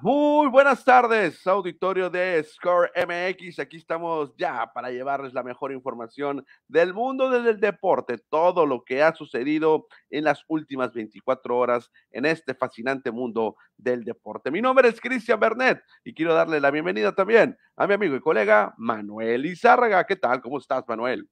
muy buenas tardes, auditorio de Score MX. Aquí estamos ya para llevarles la mejor información del mundo del deporte, todo lo que ha sucedido en las últimas 24 horas en este fascinante mundo del deporte. Mi nombre es Cristian Bernet y quiero darle la bienvenida también a mi amigo y colega Manuel Izárraga. ¿Qué tal? ¿Cómo estás, Manuel?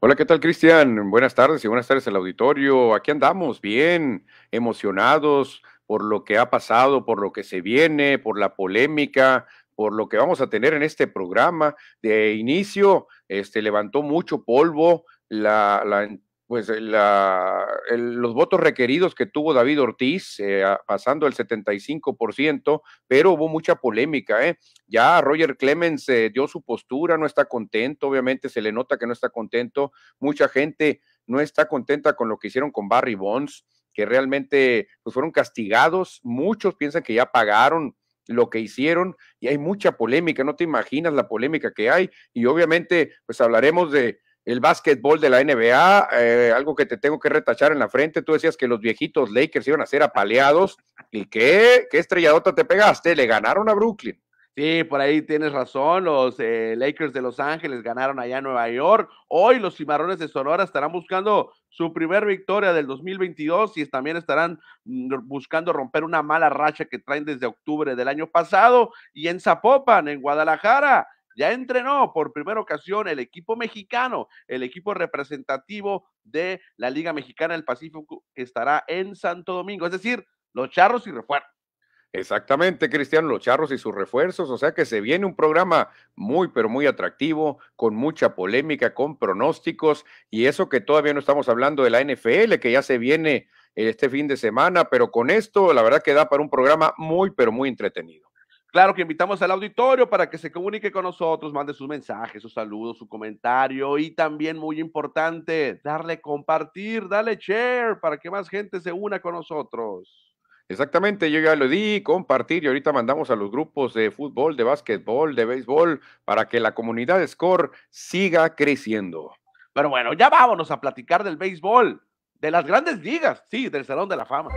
Hola, ¿qué tal, Cristian? Buenas tardes y buenas tardes al auditorio. Aquí andamos bien, emocionados, por lo que ha pasado, por lo que se viene, por la polémica, por lo que vamos a tener en este programa. De inicio, este, levantó mucho polvo la, pues la, los votos requeridos que tuvo David Ortiz, eh, pasando el 75%, pero hubo mucha polémica. ¿eh? Ya Roger Clemens eh, dio su postura, no está contento, obviamente se le nota que no está contento. Mucha gente no está contenta con lo que hicieron con Barry Bonds que realmente pues, fueron castigados, muchos piensan que ya pagaron lo que hicieron y hay mucha polémica, no te imaginas la polémica que hay y obviamente pues hablaremos de el básquetbol de la NBA, eh, algo que te tengo que retachar en la frente, tú decías que los viejitos Lakers iban a ser apaleados y qué, qué estrelladota te pegaste, le ganaron a Brooklyn. Sí, por ahí tienes razón. Los eh, Lakers de Los Ángeles ganaron allá en Nueva York. Hoy los Cimarrones de Sonora estarán buscando su primera victoria del 2022 y también estarán mm, buscando romper una mala racha que traen desde octubre del año pasado. Y en Zapopan, en Guadalajara, ya entrenó por primera ocasión el equipo mexicano, el equipo representativo de la Liga Mexicana del Pacífico que estará en Santo Domingo. Es decir, los charros y refuerzos. Exactamente, Cristiano, los charros y sus refuerzos. O sea que se viene un programa muy, pero muy atractivo, con mucha polémica, con pronósticos. Y eso que todavía no estamos hablando de la NFL, que ya se viene este fin de semana. Pero con esto, la verdad que da para un programa muy, pero muy entretenido. Claro que invitamos al auditorio para que se comunique con nosotros, mande sus mensajes, sus saludos, su comentario y también muy importante, darle compartir, darle share para que más gente se una con nosotros. Exactamente, yo ya lo di, compartir y ahorita mandamos a los grupos de fútbol, de básquetbol, de béisbol, para que la comunidad Score siga creciendo. Pero bueno, ya vámonos a platicar del béisbol, de las grandes ligas, sí, del Salón de la Fama.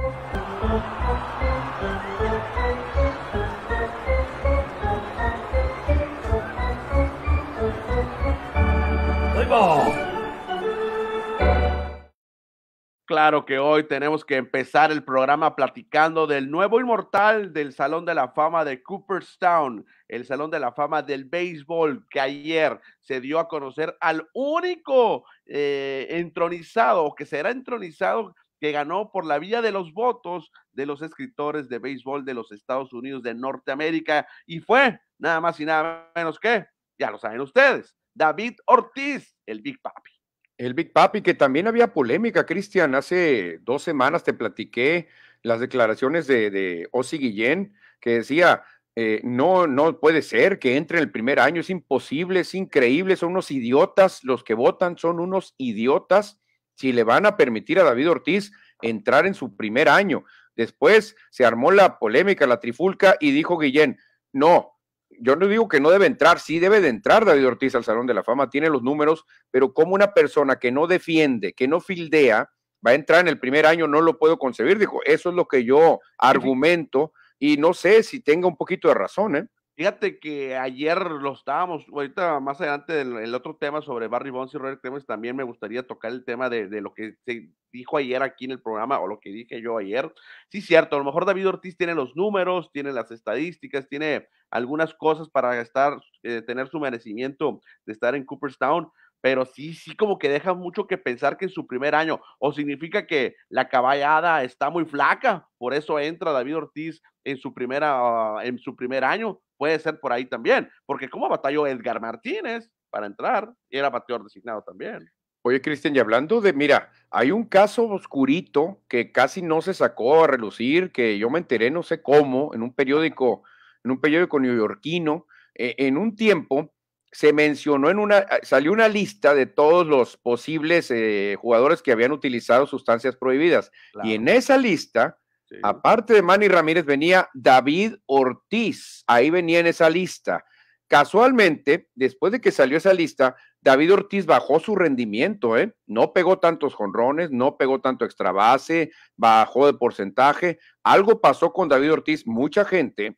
Claro que hoy tenemos que empezar el programa platicando del nuevo inmortal del Salón de la Fama de Cooperstown, el Salón de la Fama del Béisbol, que ayer se dio a conocer al único eh, entronizado o que será entronizado que ganó por la vía de los votos de los escritores de béisbol de los Estados Unidos de Norteamérica y fue nada más y nada menos que, ya lo saben ustedes, David Ortiz, el Big Papi. El Big Papi, que también había polémica, Cristian. Hace dos semanas te platiqué las declaraciones de, de Guillén, que decía, eh, no, no puede ser que entre en el primer año, es imposible, es increíble, son unos idiotas, los que votan son unos idiotas si le van a permitir a David Ortiz entrar en su primer año. Después se armó la polémica, la trifulca, y dijo Guillén, no, yo no digo que no debe entrar, sí debe de entrar David Ortiz al Salón de la Fama, tiene los números, pero como una persona que no defiende, que no fildea, va a entrar en el primer año, no lo puedo concebir, dijo, eso es lo que yo argumento y no sé si tenga un poquito de razón, ¿eh? Fíjate que ayer lo estábamos, ahorita más adelante del el otro tema sobre Barry Bonds y Robert Clemens, también me gustaría tocar el tema de, lo que se dijo ayer aquí en el programa o lo que dije yo ayer. Sí, cierto, a lo mejor David Ortiz tiene los números, tiene las estadísticas, tiene algunas cosas para estar, eh, tener su merecimiento de estar en Cooperstown, pero sí, sí como que deja mucho que pensar que en su primer año, o significa que la caballada está muy flaca, por eso entra David Ortiz en su primera, ah, en su primer año puede ser por ahí también, porque como batalló Edgar Martínez para entrar, y era bateador designado también. Oye, Cristian, y hablando de, mira, hay un caso oscurito que casi no se sacó a relucir, que yo me enteré no sé cómo, en un periódico, en un periódico neoyorquino, eh, en un tiempo se mencionó en una, ah, salió una lista de todos los posibles eh, jugadores que habían utilizado sustancias prohibidas. Y en esa lista Aparte de Manny Ramírez venía David Ortiz, ahí venía en esa lista. Casualmente, después de que salió esa lista, David Ortiz bajó su rendimiento, ¿eh? No pegó tantos jonrones, no pegó tanto extra base, bajó de porcentaje. Algo pasó con David Ortiz. Mucha gente,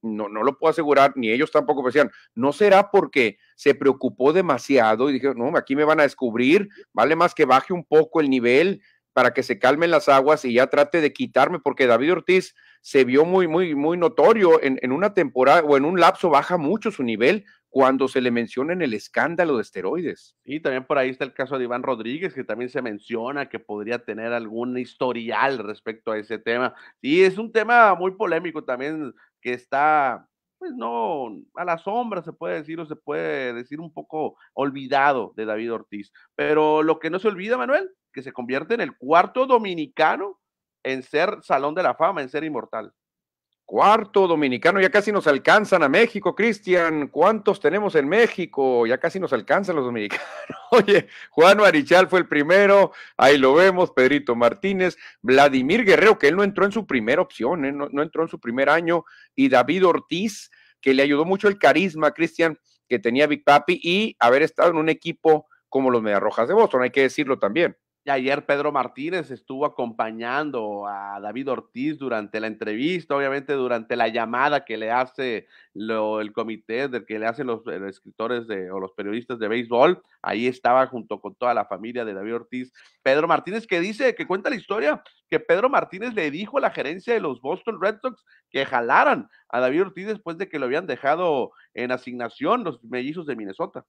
no, no lo puedo asegurar, ni ellos tampoco decían, no será porque se preocupó demasiado y dijeron, no, aquí me van a descubrir, vale más que baje un poco el nivel para que se calmen las aguas y ya trate de quitarme, porque David Ortiz se vio muy, muy, muy notorio en, en una temporada o en un lapso baja mucho su nivel cuando se le menciona en el escándalo de esteroides. Y también por ahí está el caso de Iván Rodríguez, que también se menciona que podría tener algún historial respecto a ese tema. Y es un tema muy polémico también que está, pues no, a la sombra se puede decir o se puede decir un poco olvidado de David Ortiz. Pero lo que no se olvida, Manuel, que se convierte en el cuarto dominicano en ser Salón de la Fama, en ser inmortal. Cuarto dominicano, ya casi nos alcanzan a México, Cristian. ¿Cuántos tenemos en México? Ya casi nos alcanzan los dominicanos. Oye, Juan Marichal fue el primero, ahí lo vemos, Pedrito Martínez, Vladimir Guerrero, que él no entró en su primera opción, ¿eh? no, entró en su primer año, y David Ortiz, que le ayudó mucho el carisma, Cristian, que tenía Big Papi, y haber estado en un equipo como los Mediarrojas de Boston, hay que decirlo también ayer Pedro Martínez estuvo acompañando a David Ortiz durante la entrevista, obviamente durante la llamada que le hace lo, el comité, del que le hacen los, eh, escritores de, o los periodistas de béisbol. Ahí estaba junto con toda la familia de David Ortiz. Pedro Martínez que dice, que cuenta la historia, que Pedro Martínez le dijo a la gerencia de los Boston Red Sox que jalaran a David Ortiz después de que lo habían dejado en asignación los mellizos de Minnesota.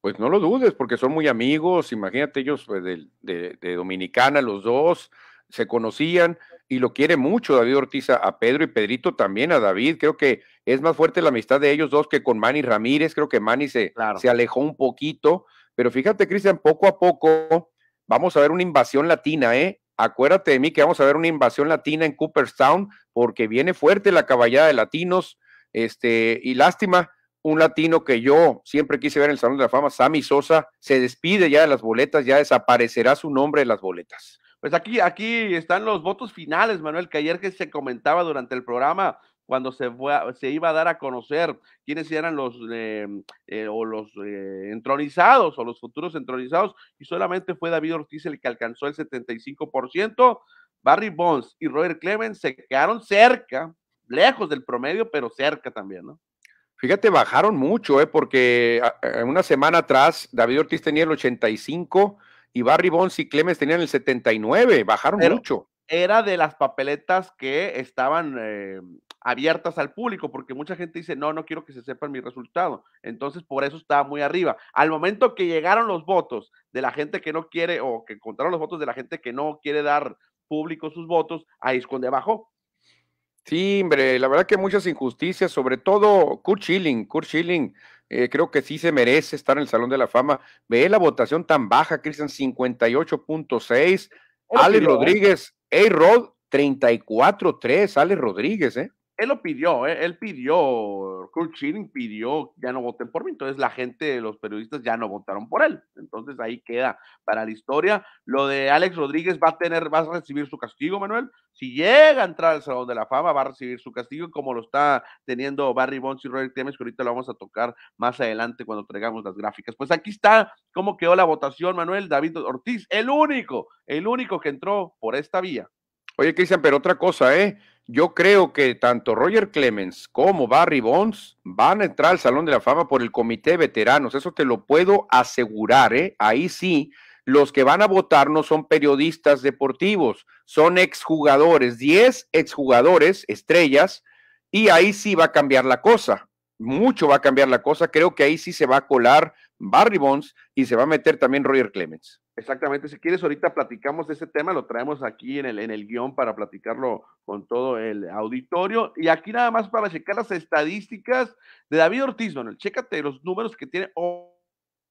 Pues no lo dudes, porque son muy amigos, imagínate ellos pues, de, Dominicana, los dos, se conocían y lo quiere mucho David Ortiz a, Pedro y Pedrito también a David. Creo que es más fuerte la amistad de ellos dos que con Manny Ramírez. Creo que Manny se, se alejó un poquito, pero fíjate, Cristian, poco a poco vamos a ver una invasión latina, ¿eh? Acuérdate de mí que vamos a ver una invasión latina en Cooperstown porque viene fuerte la caballada de latinos, este, y lástima un latino que yo siempre quise ver en el Salón de la Fama, Sammy Sosa, se despide ya de las boletas, ya desaparecerá su nombre de las boletas. Pues aquí, aquí están los votos finales, Manuel, que ayer que se comentaba durante el programa, cuando se, se iba a dar a conocer quiénes eran los em, eh, o los eh, entronizados o los futuros entronizados y solamente fue David Ortiz el que alcanzó el 75%, Barry Bonds y Roger Clemens se quedaron cerca, lejos del promedio, pero cerca también, ¿no? Fíjate, bajaron mucho, ¿eh? porque ah, eh, una semana atrás David Ortiz tenía el 85 y Barry Bonds y Clemens tenían el 79, bajaron mucho. Era de las papeletas que estaban eh, abiertas al público, porque mucha gente dice, no, no quiero que se sepan mi resultado. Entonces, por eso estaba muy arriba. Al momento que llegaron los votos de la gente que no quiere, o que encontraron los votos de la gente que no quiere dar público sus votos, ahí esconde abajo. Sí, hombre, la verdad que muchas injusticias, sobre todo Kurt Schilling, Kurt Schilling, eh, creo que sí se merece estar en el Salón de la Fama. Ve la votación tan baja, Cristian, 58.6, Ale Rodríguez, A-Rod, 34.3, Ale Rodríguez, ¿eh? él lo pidió, ¿eh? él pidió, Kurt Schilling pidió, ya no voten por mí, entonces la gente, los periodistas ya no votaron por él, entonces ahí queda para la historia. Lo de Alex Rodríguez va a tener, va a recibir su castigo, Manuel, si llega a entrar al Salón de la Fama va a recibir su castigo como lo está teniendo Barry Bonds y Roger Clemens, que ahorita lo vamos a tocar más adelante cuando traigamos las gráficas. Pues aquí está cómo quedó la votación, Manuel, David Ortiz, el único, el único que entró por esta vía. Oye, Cristian, pero otra cosa, ¿eh? yo creo que tanto Roger Clemens como Barry Bonds van a entrar al Salón de la Fama por el Comité de Veteranos. Eso te lo puedo asegurar. ¿eh? Ahí sí, los que van a votar no son periodistas deportivos, son exjugadores, 10 exjugadores, estrellas, y ahí sí va a cambiar la cosa. Mucho va a cambiar la cosa. Creo que ahí sí se va a colar Barry Bonds y se va a meter también Roger Clemens. Exactamente, si quieres ahorita platicamos de este tema, lo traemos aquí en el, en el guión para platicarlo con todo el auditorio. Y aquí nada más para checar las estadísticas de David Ortiz, Donald, chécate los números que tiene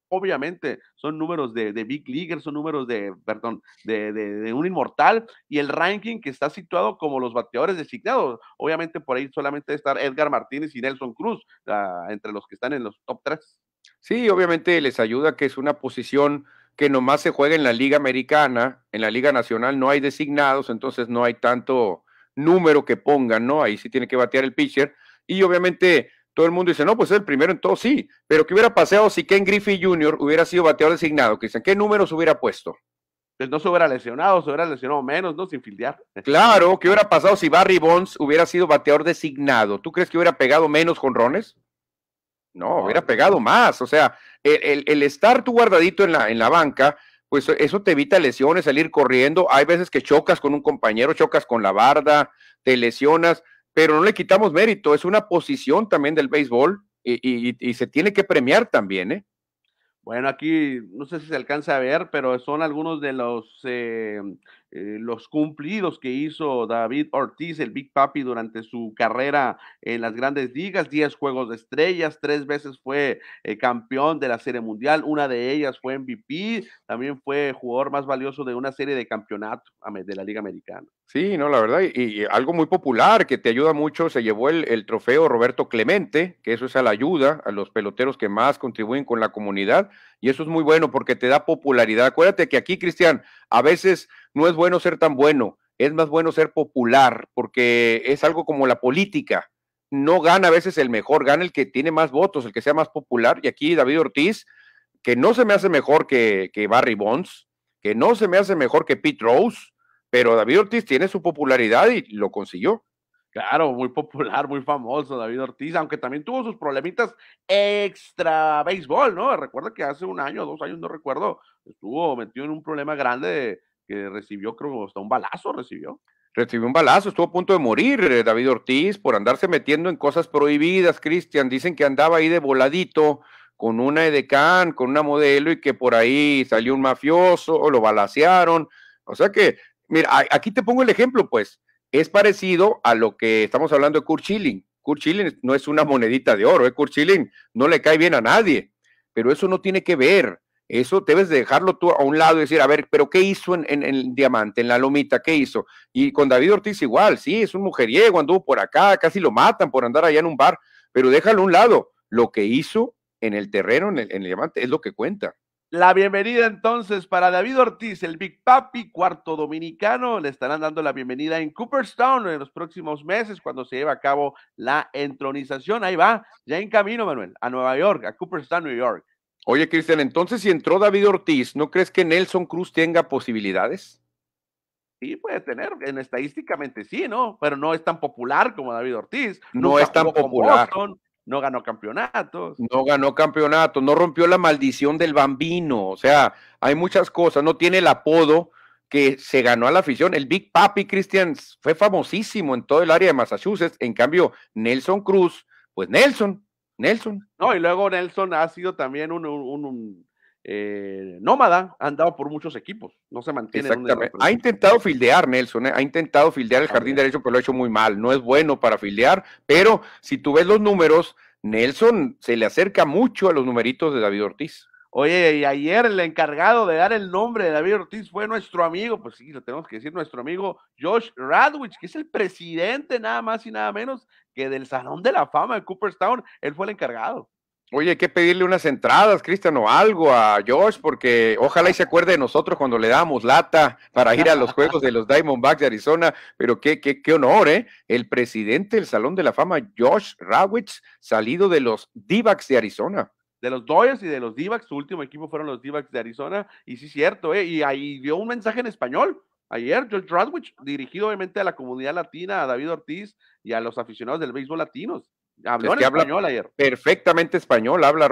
obviamente son números de, Big league son números de, perdón, de, un inmortal y el ranking que está situado como los bateadores designados. Obviamente por ahí solamente estar Edgar Martínez y Nelson Cruz ah, entre los que están en los top tres. Sí, obviamente les ayuda que es una posición que nomás se juega en la Liga Americana, en la Liga Nacional no hay designados, entonces no hay tanto número que pongan, ¿no? Ahí sí tiene que batear el pitcher. Y obviamente todo el mundo dice, no, pues es el primero en todo, sí, pero ¿qué hubiera pasado si Ken Griffey Jr. hubiera sido bateador designado? Que dicen, ¿qué números hubiera puesto? Pues no se hubiera lesionado, se hubiera lesionado menos, ¿no? Sin fildear. Claro, ¿qué hubiera pasado si Barry Bonds hubiera sido bateador designado? ¿Tú crees que hubiera pegado menos jonrones? No, hubiera pegado más. O sea, el, estar tú guardadito en la, en la banca, pues eso te evita lesiones, salir corriendo. Hay veces que chocas con un compañero, chocas con la barda, te lesionas, pero no le quitamos mérito. Es una posición también del béisbol y, se tiene que premiar también, ¿eh? Bueno, aquí no sé si se alcanza a ver, pero son algunos de los eh, eh, los cumplidos que hizo David Ortiz, el Big Papi, durante su carrera en las grandes ligas, 10 juegos de estrellas, tres veces fue eh, campeón de la Serie Mundial, una de ellas fue MVP, también fue jugador más valioso de una serie de campeonatos de la Liga Americana. Sí, no, la verdad, y, algo muy popular que te ayuda mucho, se llevó el, trofeo Roberto Clemente, que eso es a la ayuda a los peloteros que más contribuyen con la comunidad, y eso es muy bueno porque te da popularidad. Acuérdate que aquí, Cristian, a veces no es bueno ser tan bueno, es más bueno ser popular, porque es algo como la política. No gana a veces el mejor, gana el que tiene más votos, el que sea más popular. Y aquí David Ortiz, que no se me hace mejor que, que Barry Bonds, que no se me hace mejor que Pete Rose, pero David Ortiz tiene su popularidad y lo consiguió. Claro, muy popular, muy famoso David Ortiz, aunque también tuvo sus problemitas extra béisbol, ¿no? Recuerda que hace un año, dos años, no recuerdo, estuvo metido en un problema grande de, que recibió, creo, hasta un balazo recibió. Recibió un balazo, estuvo a punto de morir eh, David Ortiz por andarse metiendo en cosas prohibidas, Cristian. Dicen que andaba ahí de voladito con una edecán, con una modelo y que por ahí salió un mafioso, o lo balacearon. O sea que, mira, aquí te pongo el ejemplo, pues, es parecido a lo que estamos hablando de Kurt Schilling. no es una monedita de oro, ¿eh? Kurt no le cae bien a nadie, pero eso no tiene que ver eso debes dejarlo tú a un lado y decir, a ver, pero ¿qué hizo en, el diamante, en la lomita? ¿Qué hizo? Y con David Ortiz igual, sí, es un mujeriego, anduvo por acá, casi lo matan por andar allá en un bar, pero déjalo a un lado. Lo que hizo en el terreno, en el, diamante, es lo que cuenta. La bienvenida entonces para David Ortiz, el Big Papi, cuarto dominicano. Le estarán dando la bienvenida en Cooperstown en los próximos meses cuando se lleve a cabo la entronización. Ahí va, ya en camino, Manuel, a Nueva York, a Cooperstown, New York. Oye, Cristian, entonces si entró David Ortiz, ¿no crees que Nelson Cruz tenga posibilidades? Sí, puede tener, en estadísticamente sí, ¿no? Pero no es tan popular como David Ortiz. No es tan popular. no ganó campeonatos. No ganó campeonatos, no rompió la maldición del bambino. O sea, hay muchas cosas. No tiene el apodo que se ganó a la afición. El Big Papi, Cristian, fue famosísimo en todo el área de Massachusetts. En cambio, Nelson Cruz, pues Nelson, Nelson. No, y luego Nelson ha sido también un, eh, nómada, ha andado por muchos equipos, no se mantiene. Exactamente. ha intentado fildear Nelson, eh, ha intentado fildear el jardín derecho, pero lo ha hecho muy mal. No es bueno para fildear, pero si tú ves los números, Nelson se le acerca mucho a los numeritos de David Ortiz. Oye, y ayer el encargado de dar el nombre de David Ortiz fue nuestro amigo, pues sí, lo tenemos que decir, nuestro amigo Josh Radwich, que es el presidente nada más y nada menos que del Salón de la Fama de Cooperstown, él fue el encargado. Oye, hay que pedirle unas entradas, Cristian, o algo a Josh, porque ojalá y se acuerde de nosotros cuando le damos lata para ir a los juegos de los Diamondbacks de Arizona. Pero qué, qué, qué honor, ¿eh? El presidente del Salón de la Fama, Josh Rawitz, salido de los d de Arizona. De los Doyers y de los d su último equipo fueron los d de Arizona. Y sí, cierto, ¿eh? Y ahí dio un mensaje en español ayer, George Radwich, dirigido obviamente a la comunidad latina, a David Ortiz y a los aficionados del béisbol latinos. Habló en español ayer. Perfectamente español, habla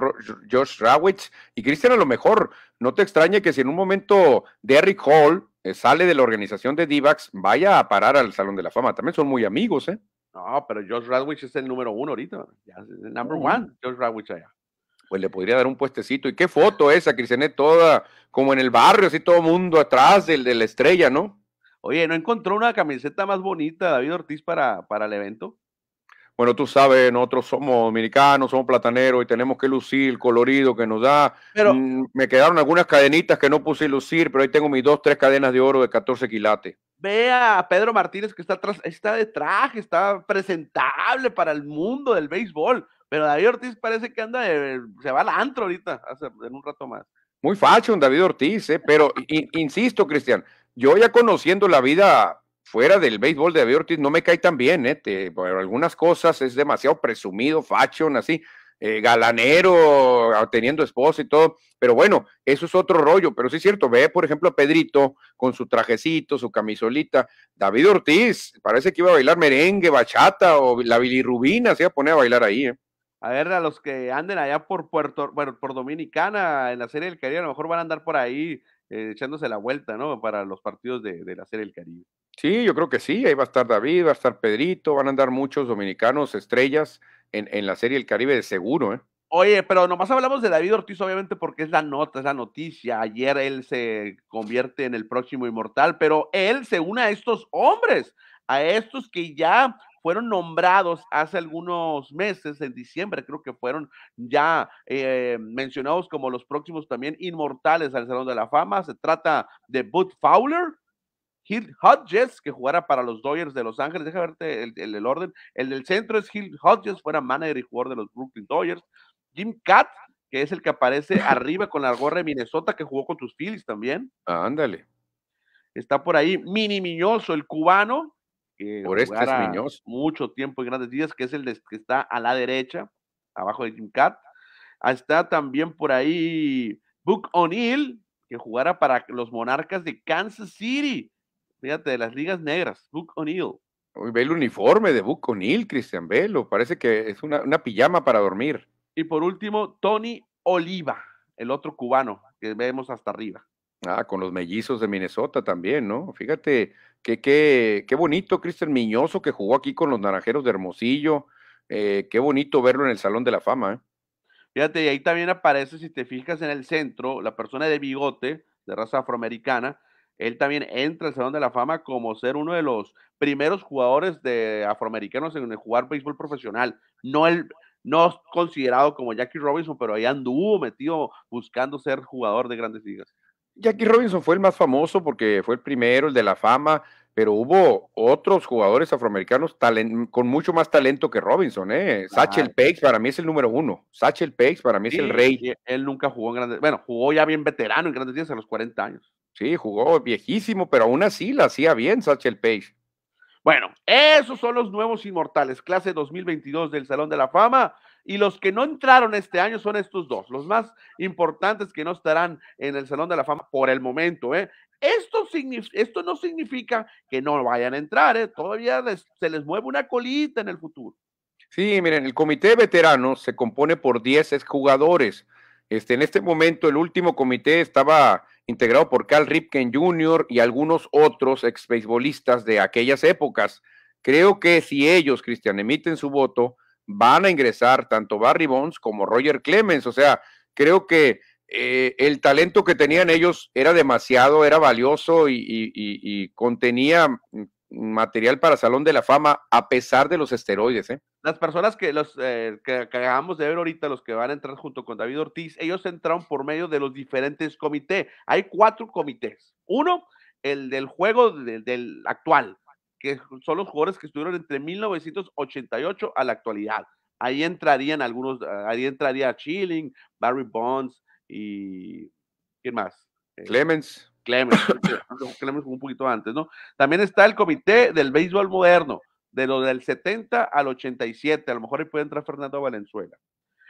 George Radwich. Y Cristian, a lo mejor, no te extrañe que si en un momento Derrick Hall eh, sale de la organización de Divax, vaya a parar al Salón de la Fama. También son muy amigos, ¿eh? No, pero George Radwich es el número uno ahorita. el number one, George Radwich allá pues le podría dar un puestecito. ¿Y qué foto esa, Cristianet, toda como en el barrio, así todo mundo atrás del, de la estrella, ¿no? Oye, ¿no encontró una camiseta más bonita, David Ortiz, para, para el evento? Bueno, tú sabes, nosotros somos dominicanos, somos plataneros y tenemos que lucir el colorido que nos da. Pero, mm, me quedaron algunas cadenitas que no puse lucir, pero ahí tengo mis dos, tres cadenas de oro de 14 quilates. Vea a Pedro Martínez que está, está de traje, está presentable para el mundo del béisbol. Pero David Ortiz parece que anda, eh, se va al antro ahorita, hace, en un rato más. Muy facho, David Ortiz, eh, pero insisto, Cristian, yo ya conociendo la vida fuera del béisbol de David Ortiz no me cae tan bien, ¿eh? algunas cosas es demasiado presumido, Fachón, así, eh, galanero, teniendo esposa y todo, pero bueno, eso es otro rollo, pero sí es cierto, ve por ejemplo a Pedrito con su trajecito, su camisolita, David Ortiz, parece que iba a bailar merengue, bachata o la bilirrubina, se iba a poner a bailar ahí, ¿eh? a ver a los que anden allá por Puerto, bueno, por Dominicana en la Serie del Caribe, a lo mejor van a andar por ahí eh, echándose la vuelta, ¿no? Para los partidos de, la Serie del Caribe. Sí, yo creo que sí, ahí va a estar David, va a estar Pedrito, van a andar muchos dominicanos, estrellas en, en la Serie del Caribe de seguro, ¿eh? Oye, pero nomás hablamos de David Ortiz, obviamente, porque es la nota, es la noticia. Ayer él se convierte en el próximo inmortal, pero él se une a estos hombres, a estos que ya fueron nombrados hace algunos meses, en diciembre creo que fueron ya eh, mencionados como los próximos también inmortales al Salón de la Fama. Se trata de Bud Fowler, Hill Hodges, que jugara para los Dodgers de Los Ángeles. Deja verte el, orden. El del centro es Hill Hodges, fuera manager y jugador de los Brooklyn Dodgers. Jim Cat que es el que aparece arriba con la gorra de Minnesota, que jugó con tus Phillies también. Ándale. Está por ahí Mini Miñoso, el cubano, por mucho tiempo y Grandes días, que es el que está a la derecha, abajo de Jim Cat. Ah, está también por ahí Book O'Neill, que jugara para los Monarcas de Kansas City. Fíjate, de las ligas negras, Book O'Neill. Ve el uniforme de Book O'Neill, Cristian Velo. Parece que es una, una pijama para dormir. Y por último, Tony Oliva, el otro cubano que vemos hasta arriba. Ah, con los mellizos de Minnesota también, ¿no? Fíjate, qué que, qué bonito Cristian Miñoso que jugó aquí con los Naranjeros de Hermosillo. Eh, qué bonito verlo en el Salón de la Fama. ¿eh? Fíjate, y ahí también aparece, si te fijas en el centro, la persona de bigote, de raza afroamericana, él también entra al Salón de la Fama como ser uno de los primeros jugadores de afroamericanos en jugar béisbol profesional. No el, no considerado como Jackie Robinson, pero ahí anduvo metido buscando ser jugador de grandes ligas. Jackie Robinson fue el más famoso porque fue el primero, el de la fama, pero hubo otros jugadores afroamericanos con mucho más talento que Robinson, ¿eh? Satchel para mí es el número uno. Satchel Paige para mí es el rey. Él nunca jugó en grandes, bueno, jugó ya bien veterano en grandes días a los 40 años. Sí, jugó viejísimo, pero aún así la hacía bien Satchel Paige. Bueno, esos son los nuevos inmortales, clase 2022 del Salón de la Fama. Y los que no entraron este año son estos dos, los más importantes que no estarán en el Salón de la Fama por el momento. ¿eh? Esto, esto no significa que no vayan a entrar, ¿eh? todavía se les mueve una colita en el futuro. Sí, miren, el comité veterano se compone por 10 exjugadores. Este, en este momento el último comité estaba integrado por Cal Ripken Jr. y algunos otros ex de aquellas épocas. Creo que si ellos, Cristian, emiten su voto, van a ingresar tanto Barry Bonds como Roger Clemens. O sea, creo que eh, el talento que tenían ellos era demasiado, era valioso y, contenía material para Salón de la Fama a pesar de los esteroides. ¿eh? Las personas que, los, eh, que, acabamos de ver ahorita, los que van a entrar junto con David Ortiz, ellos entraron por medio de los diferentes comités. Hay cuatro comités. Uno, el del juego del actual que son los jugadores que estuvieron entre 1988 a la actualidad. Ahí entrarían algunos, ah, ahí entraría Chilling, Barry Bonds y ¿quién más? Eh, Clemens. Clemens, Clemens un poquito antes, ¿no? También está el comité del béisbol moderno, de lo del 70 al 87, a lo mejor ahí puede entrar Fernando Valenzuela.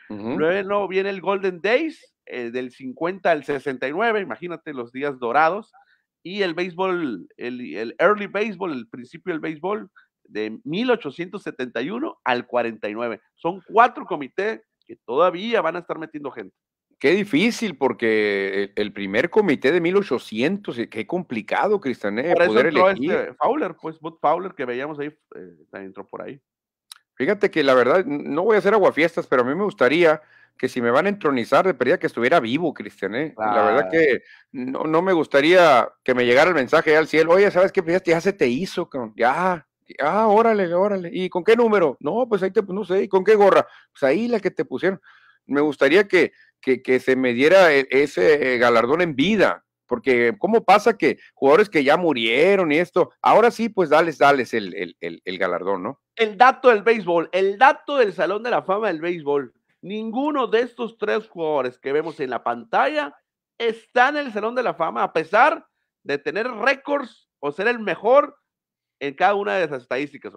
Luego viene el Golden Days, eh, del 50 al 69, imagínate los días dorados y el béisbol, el, early béisbol, el principio del béisbol, de 1871 al 49. Son cuatro comités que todavía van a estar metiendo gente. Qué difícil, porque el primer comité de 1800, eh, qué complicado, Cristian, eh, poder elegir. Este Fowler, pues, Bud Fowler, que veíamos ahí, eh, entró por ahí. Fíjate que la verdad, no voy a hacer aguafiestas, pero a mí me gustaría que si me van a entronizar, pediría que estuviera vivo, Cristian. ¿eh? La verdad que no, no, me gustaría que me llegara el mensaje al cielo. Oye, ¿sabes qué? Ya, se te hizo, cabrón. Ya, ah, órale, órale. ¿Y con qué número? No, pues ahí te, no sé, ¿y con qué gorra? Pues ahí la que te pusieron. Me gustaría que, que, que se me diera e, ese galardón en vida, porque ¿cómo pasa que jugadores que ya murieron y esto, ahora sí, pues dales, dales el, el, el galardón, ¿no? El dato del béisbol, el dato del Salón de la Fama del Béisbol. Ninguno de estos tres jugadores que vemos en la pantalla está en el Salón de la Fama, a pesar de tener récords o ser el mejor en cada una de esas estadísticas.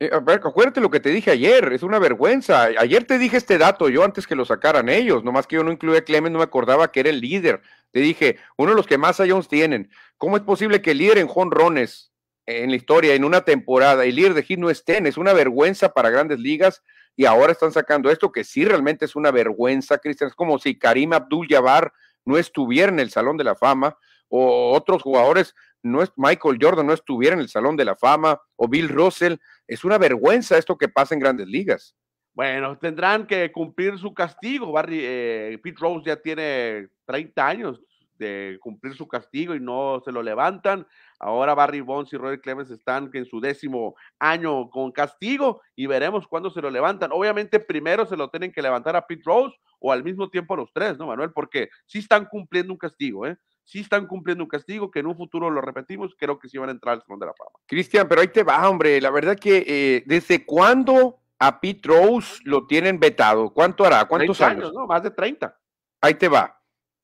Eh, a ver, acuérdate lo que te dije ayer, es una vergüenza. Ayer te dije este dato yo antes que lo sacaran ellos, nomás que yo no incluía a Clemens, no me acordaba que era el líder. Te dije, uno de los que más Jones tienen. ¿Cómo es posible que el líder en jonrones en la historia, en una temporada, y Lear de Hit no estén, es una vergüenza para grandes ligas, y ahora están sacando esto que sí realmente es una vergüenza, Cristian, es como si Karim Abdul-Jabbar no estuviera en el Salón de la Fama, o otros jugadores, no es, Michael Jordan no estuviera en el Salón de la Fama, o Bill Russell, es una vergüenza esto que pasa en grandes ligas. Bueno, tendrán que cumplir su castigo. Barry, eh, Pete Rose ya tiene 30 años de cumplir su castigo y no se lo levantan. Ahora Barry Bonds y Roy Clemens están en su décimo año con castigo y veremos cuándo se lo levantan. Obviamente primero se lo tienen que levantar a Pete Rose o al mismo tiempo a los tres, ¿no, Manuel? Porque sí están cumpliendo un castigo, ¿eh? sí están cumpliendo un castigo, que en un futuro lo repetimos, creo que sí van a entrar al Salón de la Fama. Cristian, pero ahí te va, hombre. La verdad que eh, desde cuándo a Pete Rose lo tienen vetado? ¿Cuánto hará? ¿Cuántos años? años? ¿no? Más de 30. Ahí te va.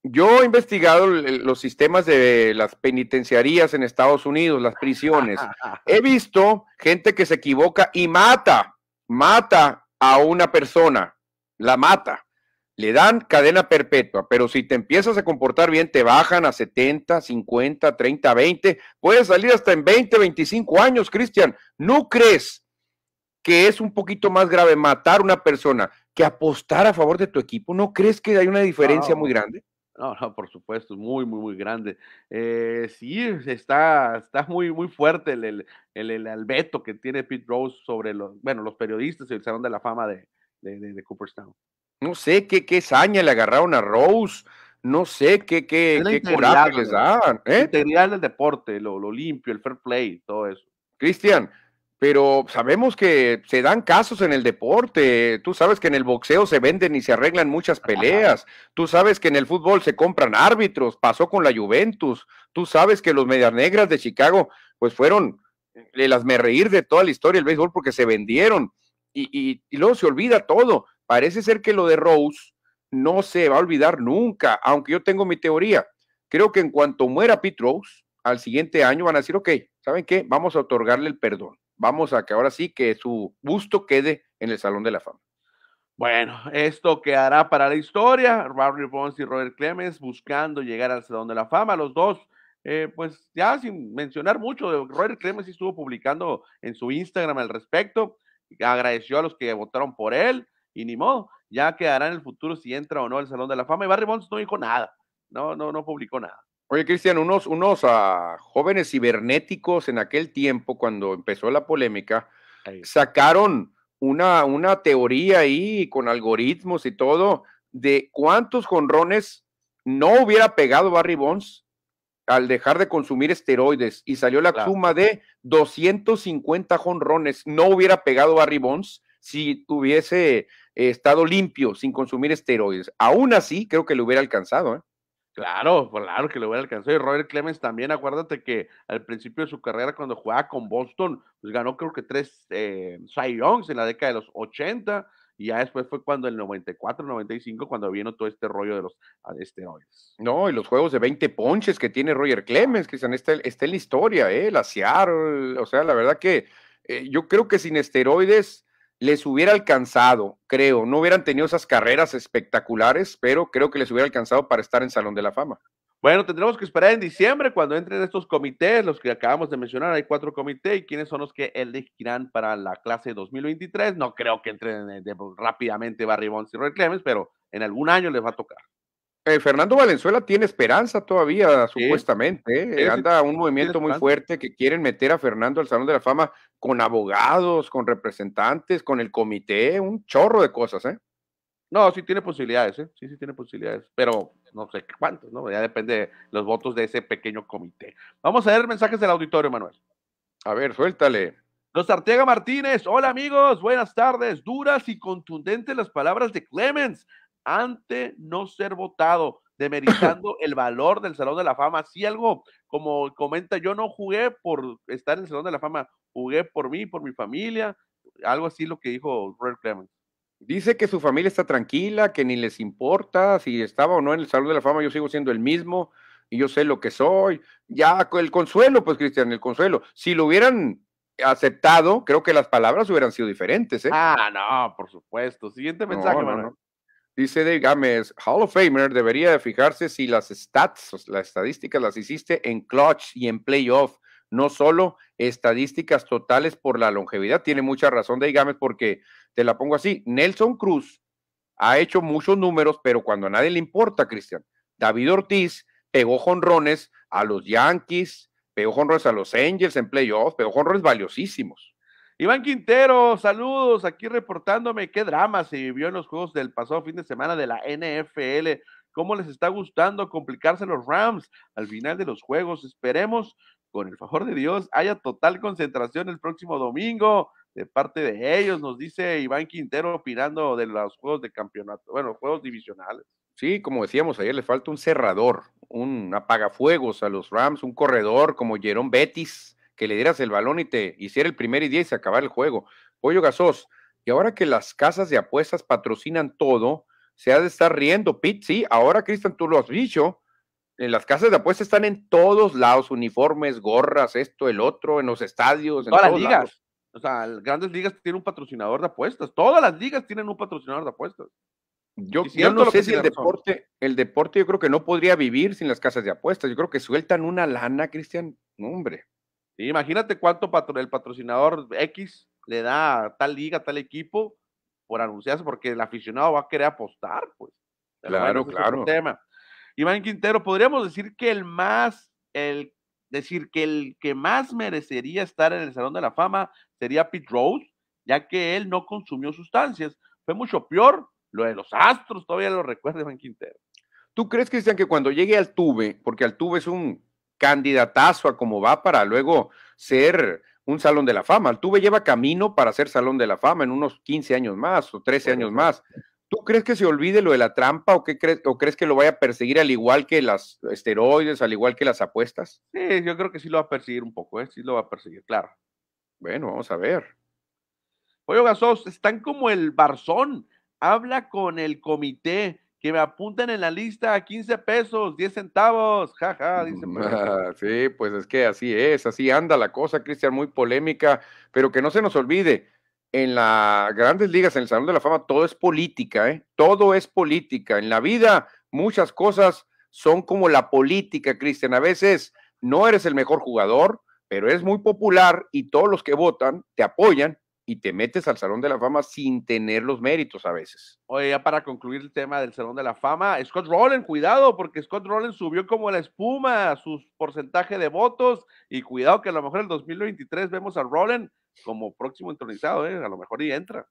Yo he investigado los sistemas de las penitenciarías en Estados Unidos, las prisiones. He visto gente que se equivoca y mata, mata a una persona, la mata. Le dan cadena perpetua, pero si te empiezas a comportar bien, te bajan a 70, 50, 30, 20. Puedes salir hasta en 20, 25 años, Cristian. ¿No crees que es un poquito más grave matar a una persona que apostar a favor de tu equipo? ¿No crees que hay una diferencia muy grande? No, no, por supuesto, muy, muy, muy grande. Eh, sí, está, está muy, muy fuerte el, el, el, albeto que tiene Pete Rose sobre los, bueno, los periodistas y el Salón de la Fama de, de, de, Cooperstown. No sé qué, qué saña le agarraron a Rose, no sé qué, qué, qué coraje les daban ¿eh? del deporte, lo, lo limpio, el fair play, todo eso. Cristian, pero sabemos que se dan casos en el deporte, tú sabes que en el boxeo se venden y se arreglan muchas peleas, tú sabes que en el fútbol se compran árbitros, pasó con la Juventus, tú sabes que los Medias Negras de Chicago pues fueron el eh, reír de toda la historia del béisbol porque se vendieron y, y luego se olvida todo. Parece ser que lo de Rose no se va a olvidar nunca, aunque yo tengo mi teoría. Creo que en cuanto muera Pete Rose, al siguiente año van a decir, ok, ¿saben qué? Vamos a otorgarle el perdón vamos a que ahora sí que su gusto quede en el Salón de la Fama. Bueno, esto quedará para la historia. Barry Bonds y Robert Clemens buscando llegar al Salón de la Fama. Los dos, eh, pues ya sin mencionar mucho, Robert Clemens estuvo publicando en su Instagram al respecto. Agradeció a los que votaron por él y ni modo. Ya quedará en el futuro si entra o no al Salón de la Fama. Y Barry Bonds no dijo nada. No, no, no publicó nada. Oye, Cristian, unos, unos ah, jóvenes cibernéticos en aquel tiempo, cuando empezó la polémica, sacaron una, una teoría ahí con algoritmos y todo de cuántos jonrones no hubiera pegado Barry Bonds al dejar de consumir esteroides y salió la suma de 250 jonrones. No hubiera pegado Barry Bonds si hubiese eh, estado limpio sin consumir esteroides. Aún así, creo que lo hubiera alcanzado. ¿eh? Claro, pues, claro que lo hubiera alcanzado. Y Roger Clemens también, acuérdate que al principio de su carrera, cuando jugaba con Boston, pues ganó creo que tres eh, Cy Youngs en la década de los 80 y ya después fue cuando el 94, 95, cuando vino todo este rollo de los esteroides. No, y los juegos de 20 ponches que tiene Roger Clemens, que está, está en la historia, ¿eh? La o sea, la verdad que eh, yo creo que sin esteroides les hubiera alcanzado, creo. No hubieran tenido esas carreras espectaculares, pero creo que les hubiera alcanzado para estar en Salón de la Fama. Bueno, tendremos que esperar en diciembre cuando entren estos comités, los que acabamos de mencionar, hay cuatro comités, y quiénes son los que elegirán para la clase 2023. No creo que entren pues, rápidamente Barry Bonds y Roy Clemens, pero en algún año les va a tocar. Eh, Fernando Valenzuela tiene esperanza todavía, supuestamente. ¿eh? Anda un movimiento muy fuerte que quieren meter a Fernando al Salón de la Fama con abogados, con representantes, con el comité, un chorro de cosas, ¿eh? No, sí tiene posibilidades, ¿eh? Sí, sí tiene posibilidades, pero no sé cuántos, ¿no? Ya depende de los votos de ese pequeño comité. Vamos a ver mensajes del auditorio, Manuel. A ver, suéltale. Los Arteaga Martínez, hola amigos, buenas tardes. Duras y contundentes las palabras de Clemens ante no ser votado, demeritando el valor del Salón de la Fama. Si algo, como comenta, yo no jugué por estar en el Salón de la Fama, jugué por mí, por mi familia, algo así lo que dijo Robert Clemens. Dice que su familia está tranquila, que ni les importa si estaba o no en el Salón de la Fama, yo sigo siendo el mismo y yo sé lo que soy. Ya, el consuelo, pues Cristian, el consuelo. Si lo hubieran aceptado, creo que las palabras hubieran sido diferentes. ¿eh? Ah, no, por supuesto. Siguiente mensaje, hermano. Dice Dave Gámez, Hall of Famer debería fijarse si las stats, las estadísticas las hiciste en clutch y en playoff no solo estadísticas totales por la longevidad. Tiene mucha razón de Gámez porque te la pongo así. Nelson Cruz ha hecho muchos números, pero cuando a nadie le importa, Cristian. David Ortiz pegó jonrones a los Yankees, pegó jonrones a los Angels en playoffs, pegó jonrones valiosísimos. Iván Quintero, saludos, aquí reportándome qué drama se vivió en los juegos del pasado fin de semana de la NFL cómo les está gustando complicarse los Rams al final de los juegos. Esperemos con el favor de Dios, haya total concentración el próximo domingo de parte de ellos, nos dice Iván Quintero opinando de los juegos de campeonato, bueno, juegos divisionales. Sí, como decíamos ayer, le falta un cerrador, un apagafuegos a los Rams, un corredor como Jerón Betis, que le dieras el balón y te hiciera el primer y diez y acabar el juego. Pollo Gasos y ahora que las casas de apuestas patrocinan todo, se ha de estar riendo, Pete, sí, ahora Cristian, tú lo has dicho, las casas de apuestas están en todos lados, uniformes, gorras, esto, el otro, en los estadios. En todas las ligas. O sea, las grandes ligas tienen un patrocinador de apuestas. Todas las ligas tienen un patrocinador de apuestas. Yo, no sé si el deporte, el deporte yo creo que no podría vivir sin las casas de apuestas. Yo creo que sueltan una lana, Cristian. hombre. imagínate cuánto el patrocinador X le da a tal liga, tal equipo por anunciarse, porque el aficionado va a querer apostar, pues. claro, claro. Es Iván Quintero, podríamos decir que el más, el decir que el que más merecería estar en el Salón de la Fama sería Pete Rose, ya que él no consumió sustancias. Fue mucho peor lo de los Astros, todavía lo recuerda Iván Quintero. ¿Tú crees, Cristian, que cuando llegue al Tuve, porque al Tuve es un candidatazo a cómo va para luego ser un Salón de la Fama, al tuve lleva camino para ser Salón de la Fama en unos 15 años más o 13 años más. ¿Tú crees que se olvide lo de la trampa o, qué crees, crees que lo vaya a perseguir al igual que las esteroides, al igual que las apuestas? Sí, yo creo que sí lo va a perseguir un poco, ¿eh? sí lo va a perseguir, claro. Bueno, vamos a ver. Oye, Gasos, están como el Barzón. Habla con el comité que me apunten en la lista a 15 pesos, 10 centavos. Jaja, ja, dice. sí, pues es que así es, así anda la cosa, Cristian, muy polémica, pero que no se nos olvide en las grandes ligas, en el Salón de la Fama, todo es política, ¿eh? Todo es política. En la vida, muchas cosas son como la política, Cristian. A veces no eres el mejor jugador, pero eres muy popular y todos los que votan te apoyan y te metes al Salón de la Fama sin tener los méritos a veces. Oye, ya para concluir el tema del Salón de la Fama, Scott Rowland, cuidado, porque Scott Rowland subió como la espuma a su porcentaje de votos y cuidado que a lo mejor en el 2023 vemos a Rowland como próximo entronizado, eh, a lo mejor y entra.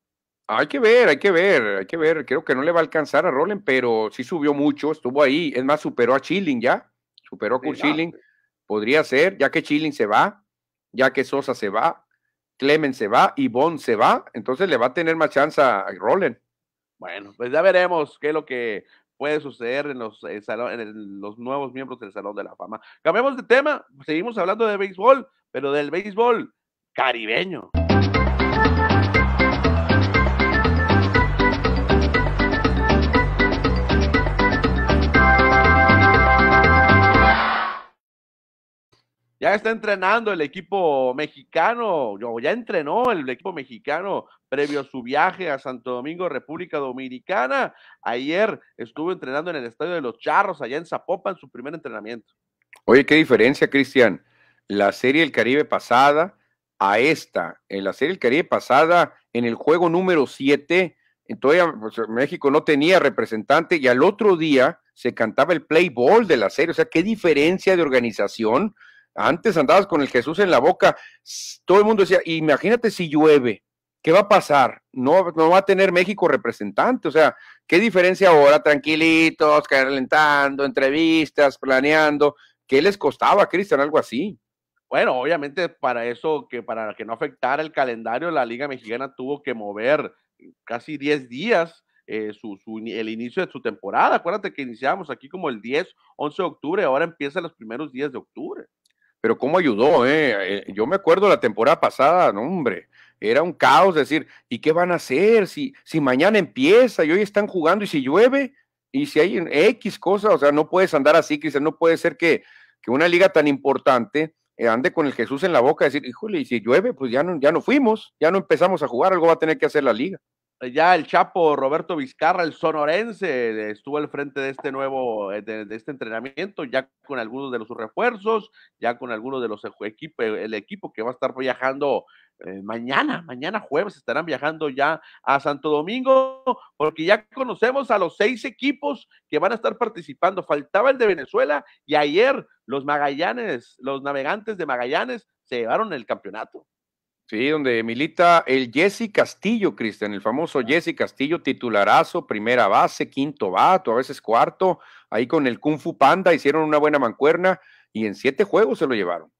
Hay que ver, hay que ver, hay que ver. Creo que no le va a alcanzar a Roland, pero sí subió mucho, estuvo ahí. Es más, superó a Chilling ya, superó a Chilling, Podría ser, ya que Chilling se va, ya que Sosa se va, Clemen se va y Bond se va, entonces le va a tener más chance a Roland. Bueno, pues ya veremos qué es lo que puede suceder en los, eh, los nuevos miembros del Salón de la Fama. Cambiamos de tema, seguimos hablando de béisbol, pero del béisbol caribeño. Ya está entrenando el equipo mexicano, ya entrenó el equipo mexicano previo a su viaje a Santo Domingo, República Dominicana. Ayer estuvo entrenando en el Estadio de los Charros, allá en Zapopan, en su primer entrenamiento. Oye, qué diferencia, Cristian. La Serie del Caribe pasada, a esta. En la Serie el Caribe pasada, en el juego número 7, todavía pues, México no tenía representante y al otro día se cantaba el play ball de la serie. O sea, qué diferencia de organización. Antes andabas con el Jesús en la boca. Todo el mundo decía, imagínate si llueve, ¿qué va a pasar? No, no va a tener México representante. O sea, qué diferencia ahora, tranquilitos, calentando, entrevistas, planeando. ¿Qué les costaba, Cristian, algo así? Bueno, obviamente para eso, que para que no afectara el calendario, la Liga Mexicana tuvo que mover casi 10 días eh, el inicio de su temporada. Acuérdate que iniciamos aquí como el 10, 11 de octubre, ahora empiezan los primeros días de octubre. Pero cómo ayudó, eh, eh? Yo me acuerdo la temporada pasada, no, hombre, era un caos decir, ¿y qué van a hacer si, si mañana empieza y hoy están jugando y si llueve? Y si hay X cosas, o sea, no puedes andar así, Cristian, no puede ser que, que una liga tan importante eh, ande con el Jesús en la boca, decir, híjole, y si llueve, pues ya no, ya no fuimos, ya no empezamos a jugar, algo va a tener que hacer la liga. Eh, ya el Chapo Roberto Vizcarra, el sonorense, eh, estuvo al frente de este nuevo, eh, de, este entrenamiento, ya con algunos de los refuerzos, ya con algunos de los equipos, el equipo que va a estar viajando mañana, mañana jueves estarán viajando ya a Santo Domingo, porque ya conocemos a los seis equipos que van a estar participando. Faltaba el de Venezuela y ayer los Magallanes, los navegantes de Magallanes se llevaron el campeonato. Sí, donde milita el Jesse Castillo, Cristian, el famoso ah. Jesse Castillo, titularazo, primera base, quinto bato, a veces cuarto, ahí con el Kung Fu Panda hicieron una buena mancuerna y en siete juegos se lo llevaron.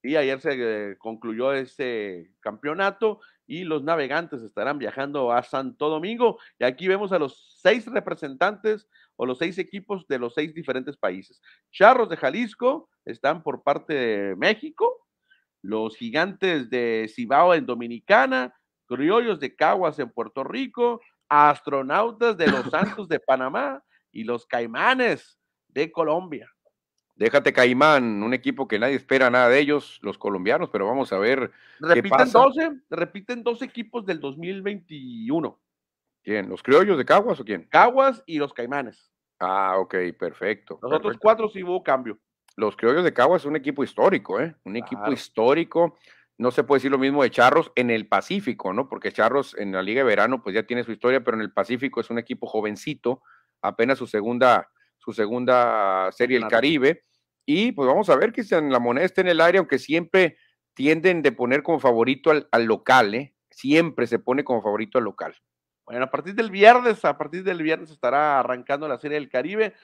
Y ayer se eh, concluyó este campeonato y los navegantes estarán viajando a Santo Domingo. Y aquí vemos a los seis representantes o los seis equipos de los seis diferentes países. Charros de Jalisco están por parte de México, los gigantes de Cibao en Dominicana, criollos de Caguas en Puerto Rico, astronautas de los Santos de Panamá y los caimanes de Colombia. Déjate Caimán, un equipo que nadie espera nada de ellos, los colombianos, pero vamos a ver. Repiten, qué repiten dos equipos del 2021. ¿Quién? ¿Los criollos de Caguas o quién? Caguas y los Caimanes. Ah, ok, perfecto. Nosotros cuatro sí hubo cambio los Criollos de Caguas es un equipo histórico, ¿eh? Un equipo histórico. No se puede decir lo mismo de Charros en el Pacífico, ¿no? Porque Charros en la Liga de Verano, pues ya tiene su historia, pero en el Pacífico es un equipo jovencito, apenas su segunda, su segunda serie el Caribe. Y pues vamos a ver que la moneda en el área, aunque siempre tienden de poner como favorito al, al local, ¿eh? Siempre se pone como favorito al local. Bueno, a partir del viernes, a partir del viernes estará arrancando la Serie del Caribe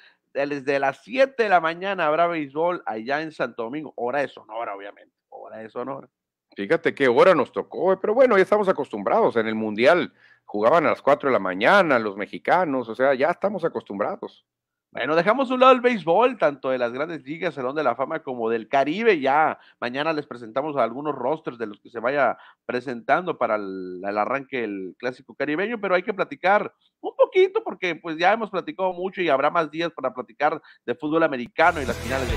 desde las 7 de la mañana habrá béisbol allá en Santo Domingo, hora de Sonora, obviamente, hora de Sonora. Fíjate qué hora nos tocó, pero bueno, ya estamos acostumbrados. En el Mundial jugaban a las 4 de la mañana los mexicanos, o sea, ya estamos acostumbrados. Bueno, dejamos un lado el béisbol, tanto de las grandes ligas, Salón de la Fama, como del Caribe. Ya mañana les presentamos algunos rosters de los que se vaya presentando para el, arranque del Clásico Caribeño, pero hay que platicar un poquito porque pues ya hemos platicado mucho y habrá más días para platicar de fútbol americano y las finales de...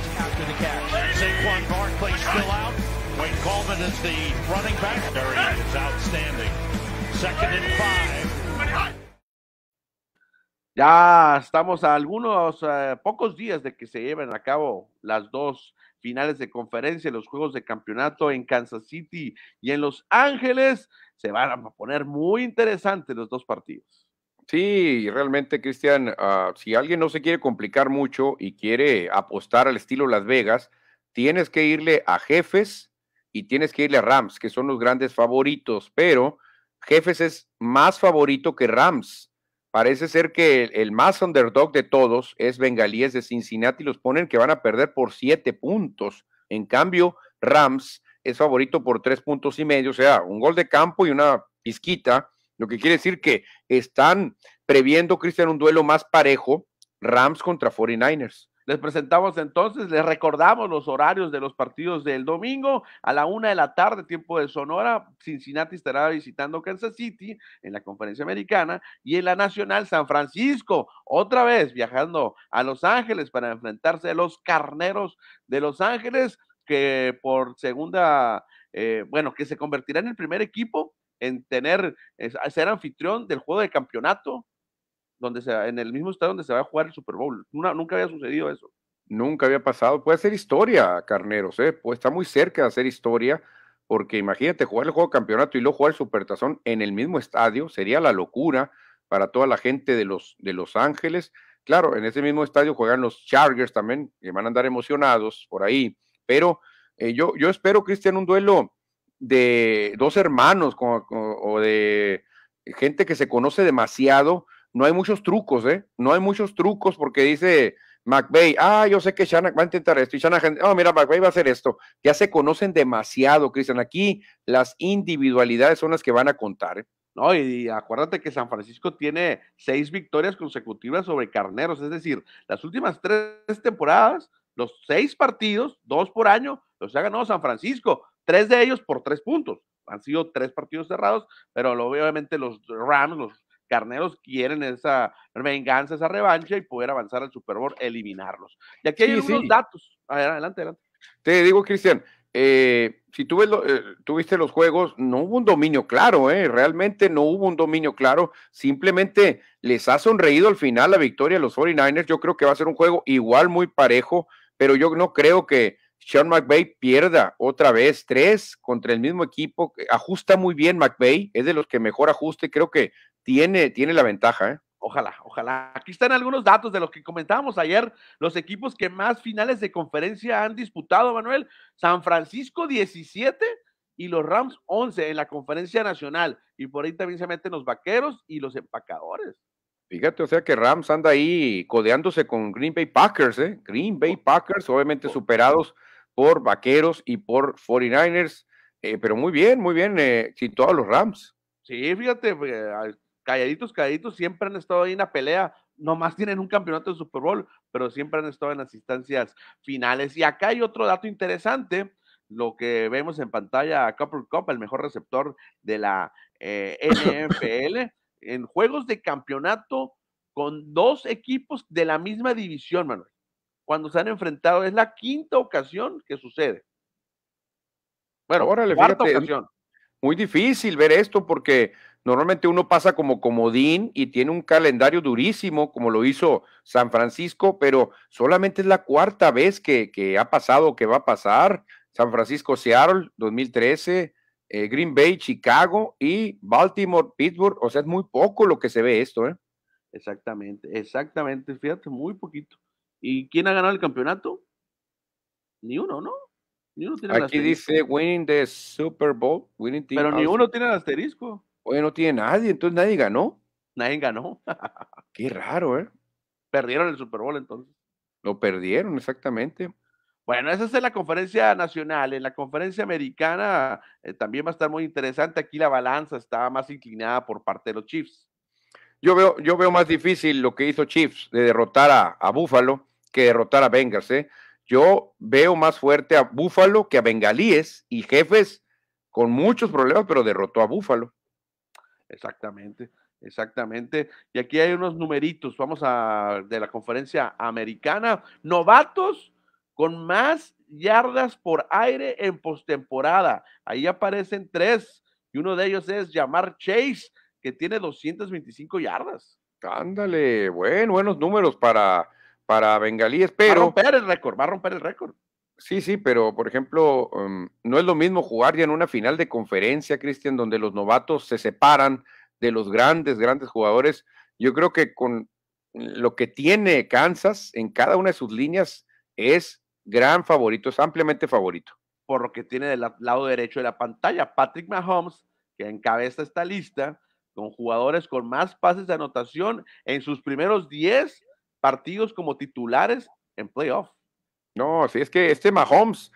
Ya estamos a algunos eh, pocos días de que se lleven a cabo las dos finales de conferencia, los juegos de campeonato en Kansas City y en Los Ángeles. Se van a poner muy interesantes los dos partidos. Sí, realmente, Cristian, ah, si alguien no se quiere complicar mucho y quiere apostar al estilo Las Vegas, tienes que irle a Jefes y tienes que irle a Rams, que son los grandes favoritos, pero Jefes es más favorito que Rams Parece ser que el, más underdog de todos es Bengalíes de Cincinnati. Los ponen que van a perder por siete puntos. En cambio, Rams es favorito por tres puntos y medio, o sea, un gol de campo y una pizquita. Lo que quiere decir que están previendo, Cristian, un duelo más parejo, Rams contra 49ers. Les presentamos entonces, les recordamos los horarios de los partidos del domingo a la una de la tarde, tiempo de Sonora. Cincinnati estará visitando Kansas City en la conferencia americana y en la nacional San Francisco, otra vez viajando a Los Ángeles para enfrentarse a los carneros de Los Ángeles que por segunda, eh, bueno, que se convertirá en el primer equipo en tener, eh, ser anfitrión del juego de campeonato donde en el mismo estadio donde se va a jugar el Super Bowl. nunca había sucedido eso. Nunca había pasado. Puede ser historia, Carneros, ¿eh? Pues está muy cerca de hacer historia, porque imagínate jugar el juego de campeonato y luego jugar el Super Supertazón en el mismo estadio, sería la locura para toda la gente de Los, de los Ángeles. Claro, en ese mismo estadio juegan los Chargers también, que van a andar emocionados por ahí, pero eh, yo, yo espero, Cristian, un duelo de dos hermanos o de gente que se conoce demasiado, no hay muchos trucos, ¿eh? No hay muchos trucos porque dice McVeigh, ah, yo sé que Shanahan va a intentar esto y Shanahan, oh, mira, McVeigh va a hacer esto. Ya se conocen demasiado, Cristian. Aquí las individualidades son las que van a contar, ¿eh? No, y acuérdate que San Francisco tiene seis victorias consecutivas sobre Carneros, es decir, las últimas tres temporadas, los seis partidos, dos por año, los ha ganado San Francisco, tres de ellos por tres puntos. Han sido tres partidos cerrados, pero obviamente los Rams, los carneros quieren esa venganza, esa revancha y poder avanzar al Super Bowl, eliminarlos. Y aquí hay unos datos. Adelante, adelante. Te digo, Cristian, eh, si tú, ves eh, los juegos, no hubo un dominio claro, eh, realmente no hubo un dominio claro, simplemente les ha sonreído al final la victoria a los 49ers, yo creo que va a ser un juego igual muy parejo, pero yo no creo que Sean McVay pierda otra vez tres contra el mismo equipo, ajusta muy bien McVay, es de los que mejor ajuste, creo que tiene, tiene la ventaja, ¿eh? Ojalá, ojalá. Aquí están algunos datos de los que comentábamos ayer, los equipos que más finales de conferencia han disputado, Manuel. San Francisco 17 y los Rams 11 en la conferencia nacional. Y por ahí también se meten los Vaqueros y los Empacadores. Fíjate, o sea que Rams anda ahí codeándose con Green Bay Packers, ¿eh? Green Bay Packers, obviamente superados por Vaqueros y por 49ers, eh, pero muy bien, muy bien, eh, todos los Rams. Sí, fíjate, eh, calladitos, calladitos, siempre han estado ahí en la pelea. Nomás tienen un campeonato de Super Bowl, pero siempre han estado en las instancias finales. Y acá hay otro dato interesante, lo que vemos en pantalla a Copper Cup, el mejor receptor de la eh, NFL, en juegos de campeonato con dos equipos de la misma división, Manuel. Cuando se han enfrentado, es la quinta ocasión que sucede. Bueno, Órale, cuarta fíjate, ocasión. Muy difícil ver esto porque Normalmente uno pasa como comodín y tiene un calendario durísimo, como lo hizo San Francisco, pero solamente es la cuarta vez que, ha pasado, que va a pasar. San Francisco, Seattle, 2013, eh, Green Bay, Chicago y Baltimore, Pittsburgh. O sea, es muy poco lo que se ve esto, ¿eh? Exactamente, exactamente. Fíjate, muy poquito. ¿Y quién ha ganado el campeonato? Ni uno, ¿no? Aquí dice winning the Super Bowl. Winning Pero ni uno tiene el asterisco. Oye, no tiene nadie, entonces nadie ganó. Nadie ganó. Qué raro, ¿eh? Perdieron el Super Bowl entonces. Lo perdieron, exactamente. Bueno, esa es la conferencia nacional. En la conferencia americana eh, también va a estar muy interesante. Aquí la balanza estaba más inclinada por parte de los Chiefs. Yo veo, yo veo más difícil lo que hizo Chiefs de derrotar a, Búfalo que derrotar a Bengals. ¿eh? Yo veo más fuerte a Búfalo que a Bengalíes y jefes con muchos problemas, pero derrotó a Búfalo Exactamente, exactamente. Y aquí hay unos numeritos, vamos a de la conferencia americana, novatos con más yardas por aire en postemporada. Ahí aparecen tres y uno de ellos es Yamar Chase, que tiene 225 yardas. Ándale, bueno, buenos números para, para Bengalíes, pero... Va a romper el récord, va a romper el récord. Sí, sí, pero por ejemplo, em, no es lo mismo jugar ya en una final de conferencia, Cristian, donde los novatos se separan de los grandes, grandes jugadores. Yo creo que con lo que tiene Kansas en cada una de sus líneas es gran favorito, es ampliamente favorito. Por lo que tiene del lado derecho de la pantalla, Patrick Mahomes, que encabeza esta lista, con jugadores con más pases de anotación en sus primeros 10 partidos como titulares en playoff. No, si es que este Mahomes,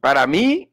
para mí,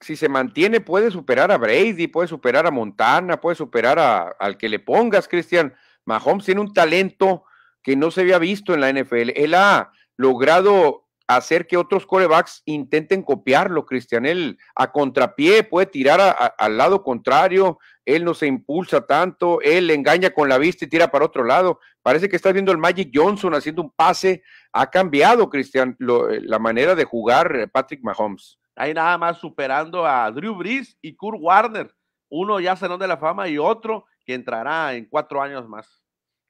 si se mantiene, puede superar a Brady, puede superar a Montana, puede superar a, al que le pongas, Cristian. Mahomes tiene un talento que no se había visto en la NFL. Él ha logrado hacer que otros corebacks intenten copiarlo, Cristian. Él a contrapié puede tirar al lado contrario, él no se impulsa tanto, él engaña con la vista y tira para otro lado. Parece que estás viendo el Magic Johnson haciendo un pase ha cambiado, Cristian, eh, la manera de jugar eh, Patrick Mahomes. Hay nada más superando a Drew Brees y Kurt Warner. Uno ya Salón de la Fama y otro que entrará en cuatro años más.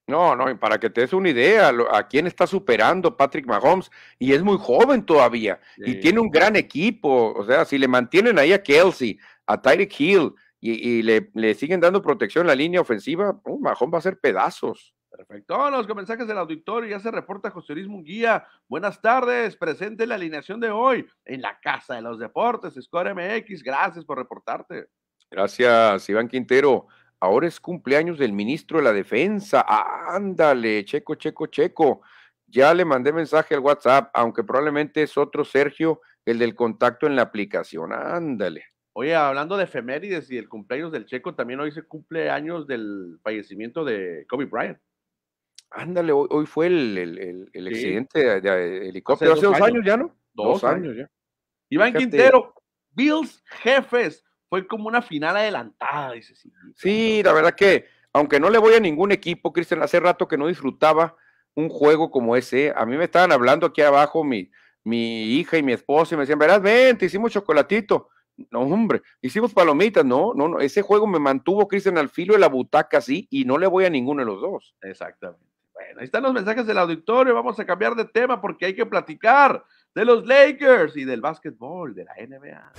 No, no, y para que te des una idea, a quién está superando Patrick Mahomes, y es muy joven todavía, y tiene un gran equipo, o sea, si le mantienen ahí a Kelsey, a Tyreek Hill, y, le, siguen dando protección a la línea ofensiva, uh, Mahomes va a ser pedazos. Perfecto, los mensajes del auditorio, ya se reporta José Luis Munguía. Buenas tardes, presente la alineación de hoy en la Casa de los Deportes, Score MX, gracias por reportarte. Gracias, Iván Quintero. Ahora es cumpleaños del ministro de la Defensa. Ándale, checo, checo, checo. Ya le mandé mensaje al WhatsApp, aunque probablemente es otro Sergio, el del contacto en la aplicación. Ándale. Oye, hablando de efemérides y el cumpleaños del Checo, también hoy se cumple años del fallecimiento de Kobe Bryant. Ándale, hoy, fue el, el, accidente de, helicóptero. Hace, dos, años. ya, ¿no? Dos, años. ya. Iván Quintero, Bills jefes, fue como una final adelantada, dice. Sí, sí la verdad que, aunque no le voy a ningún equipo, Cristian, hace rato que no disfrutaba un juego como ese. A mí me estaban hablando aquí abajo mi, mi hija y mi esposa y me decían, verás, ven, te hicimos chocolatito. No, hombre, hicimos palomitas, no, no, no. Ese juego me mantuvo, Cristian, al filo de la butaca así y no le voy a ninguno de los dos. Exactamente ahí están los mensajes del auditorio. Vamos a cambiar de tema porque hay que platicar de los Lakers y del básquetbol de la NBA.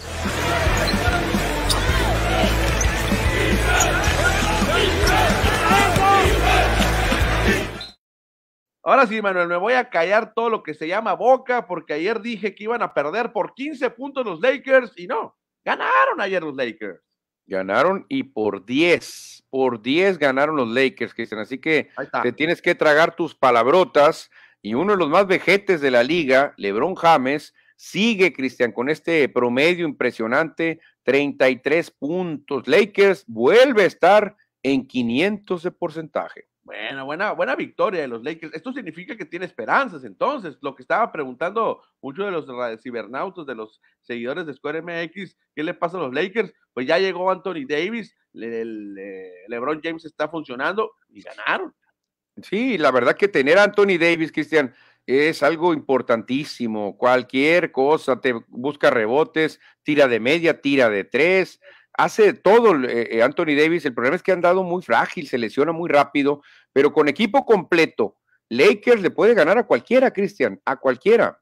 Ahora sí, Manuel, me voy a callar todo lo que se llama boca porque ayer dije que iban a perder por 15 puntos los Lakers y no, ganaron ayer los Lakers. Ganaron y por 10, por 10 ganaron los Lakers, Cristian. Así que te tienes que tragar tus palabrotas. Y uno de los más vejetes de la liga, LeBron James, sigue, Cristian, con este promedio impresionante, 33 puntos. Lakers vuelve a estar en 500 de porcentaje. Bueno, buena, buena victoria de los Lakers. Esto significa que tiene esperanzas, entonces. Lo que estaba preguntando muchos de los cibernautas, de los seguidores de Square MX, ¿qué le pasa a los Lakers? Pues ya llegó Anthony Davis, LeBron James está funcionando y ganaron. Sí, la verdad que tener a Anthony Davis, Cristian, es algo importantísimo. Cualquier cosa, te busca rebotes, tira de media, tira de tres, hace todo eh, eh, Anthony Davis. El problema es que han dado muy frágil, se lesiona muy rápido, pero con equipo completo, Lakers le puede ganar a cualquiera, Cristian, a cualquiera.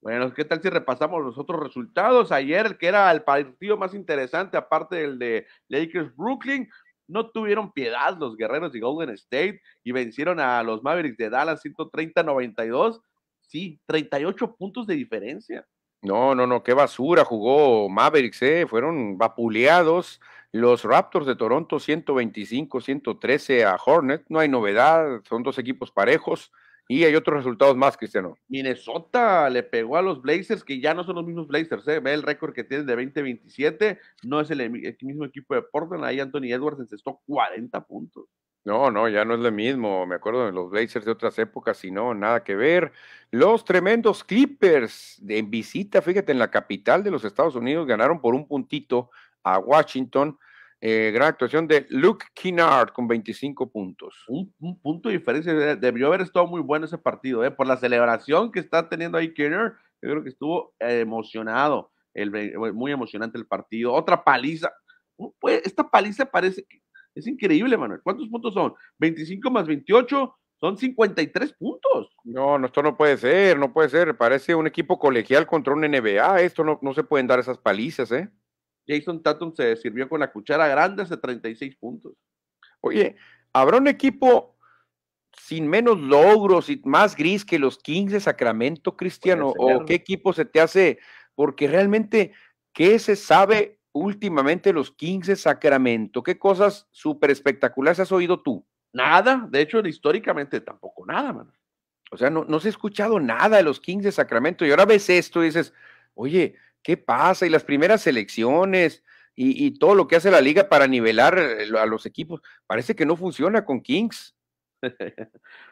Bueno, ¿qué tal si repasamos los otros resultados? Ayer, que era el partido más interesante, aparte del de Lakers-Brooklyn, no tuvieron piedad los guerreros de Golden State y vencieron a los Mavericks de Dallas 130-92. Sí, 38 puntos de diferencia. No, no, no, qué basura jugó Mavericks, eh. fueron vapuleados los Raptors de Toronto 125-113 a Hornet, no hay novedad, son dos equipos parejos y hay otros resultados más, Cristiano. Minnesota le pegó a los Blazers, que ya no son los mismos Blazers, ¿eh? ve el récord que tienen de 20-27, no es el, el, mismo equipo de Portland, ahí Anthony Edwards encestó 40 puntos. No, no, ya no es lo mismo. Me acuerdo de los Blazers de otras épocas y no, nada que ver. Los tremendos Clippers en visita, fíjate, en la capital de los Estados Unidos ganaron por un puntito a Washington. Eh, gran actuación de Luke Kinnard con 25 puntos. Un, punto de diferencia. Debió haber estado muy bueno ese partido, eh, por la celebración que está teniendo ahí Kinnard, Yo creo que estuvo eh, emocionado, muy emocionante el partido. Otra paliza. Pues, esta paliza parece que es increíble, Manuel. ¿Cuántos puntos son? 25 más 28 son 53 puntos. No, no, esto no puede ser, no puede ser. Parece un equipo colegial contra un NBA. Esto no, se pueden dar esas palizas, ¿eh? Jason Tatum se sirvió con la cuchara grande hace 36 puntos. Oye, ¿habrá un equipo sin menos logros y más gris que los Kings de Sacramento, Cristiano? ¿O qué equipo se te hace? Porque realmente, ¿qué se sabe últimamente los Kings de Sacramento? ¿Qué cosas súper espectaculares has oído tú? Nada, de hecho, históricamente tampoco nada, man. O sea, no, se ha escuchado nada de los Kings de Sacramento. Y ahora ves esto y dices, oye, ¿qué pasa? Y las primeras elecciones y, todo lo que hace la liga para nivelar eh, a los equipos. Parece que no funciona con Kings.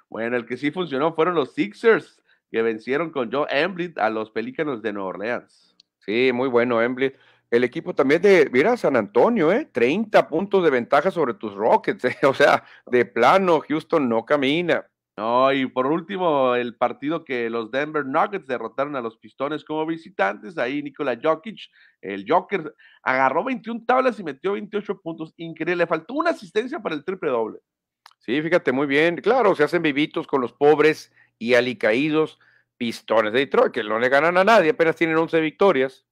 bueno, el que sí funcionó fueron los Sixers, que vencieron con Joe Embiid a los Pelícanos de Nueva Orleans. Sí, muy bueno, Embiid el equipo también de, mira, San Antonio, ¿eh? 30 puntos de ventaja sobre tus Rockets, ¿eh? o sea, de plano, Houston no camina. No, y por último, el partido que los Denver Nuggets derrotaron a los Pistones como visitantes, ahí Nikola Jokic, el Joker, agarró 21 tablas y metió 28 puntos, increíble, le faltó una asistencia para el triple doble. Sí, fíjate, muy bien, claro, se hacen vivitos con los pobres y alicaídos Pistones de Detroit, que no le ganan a nadie, apenas tienen 11 victorias.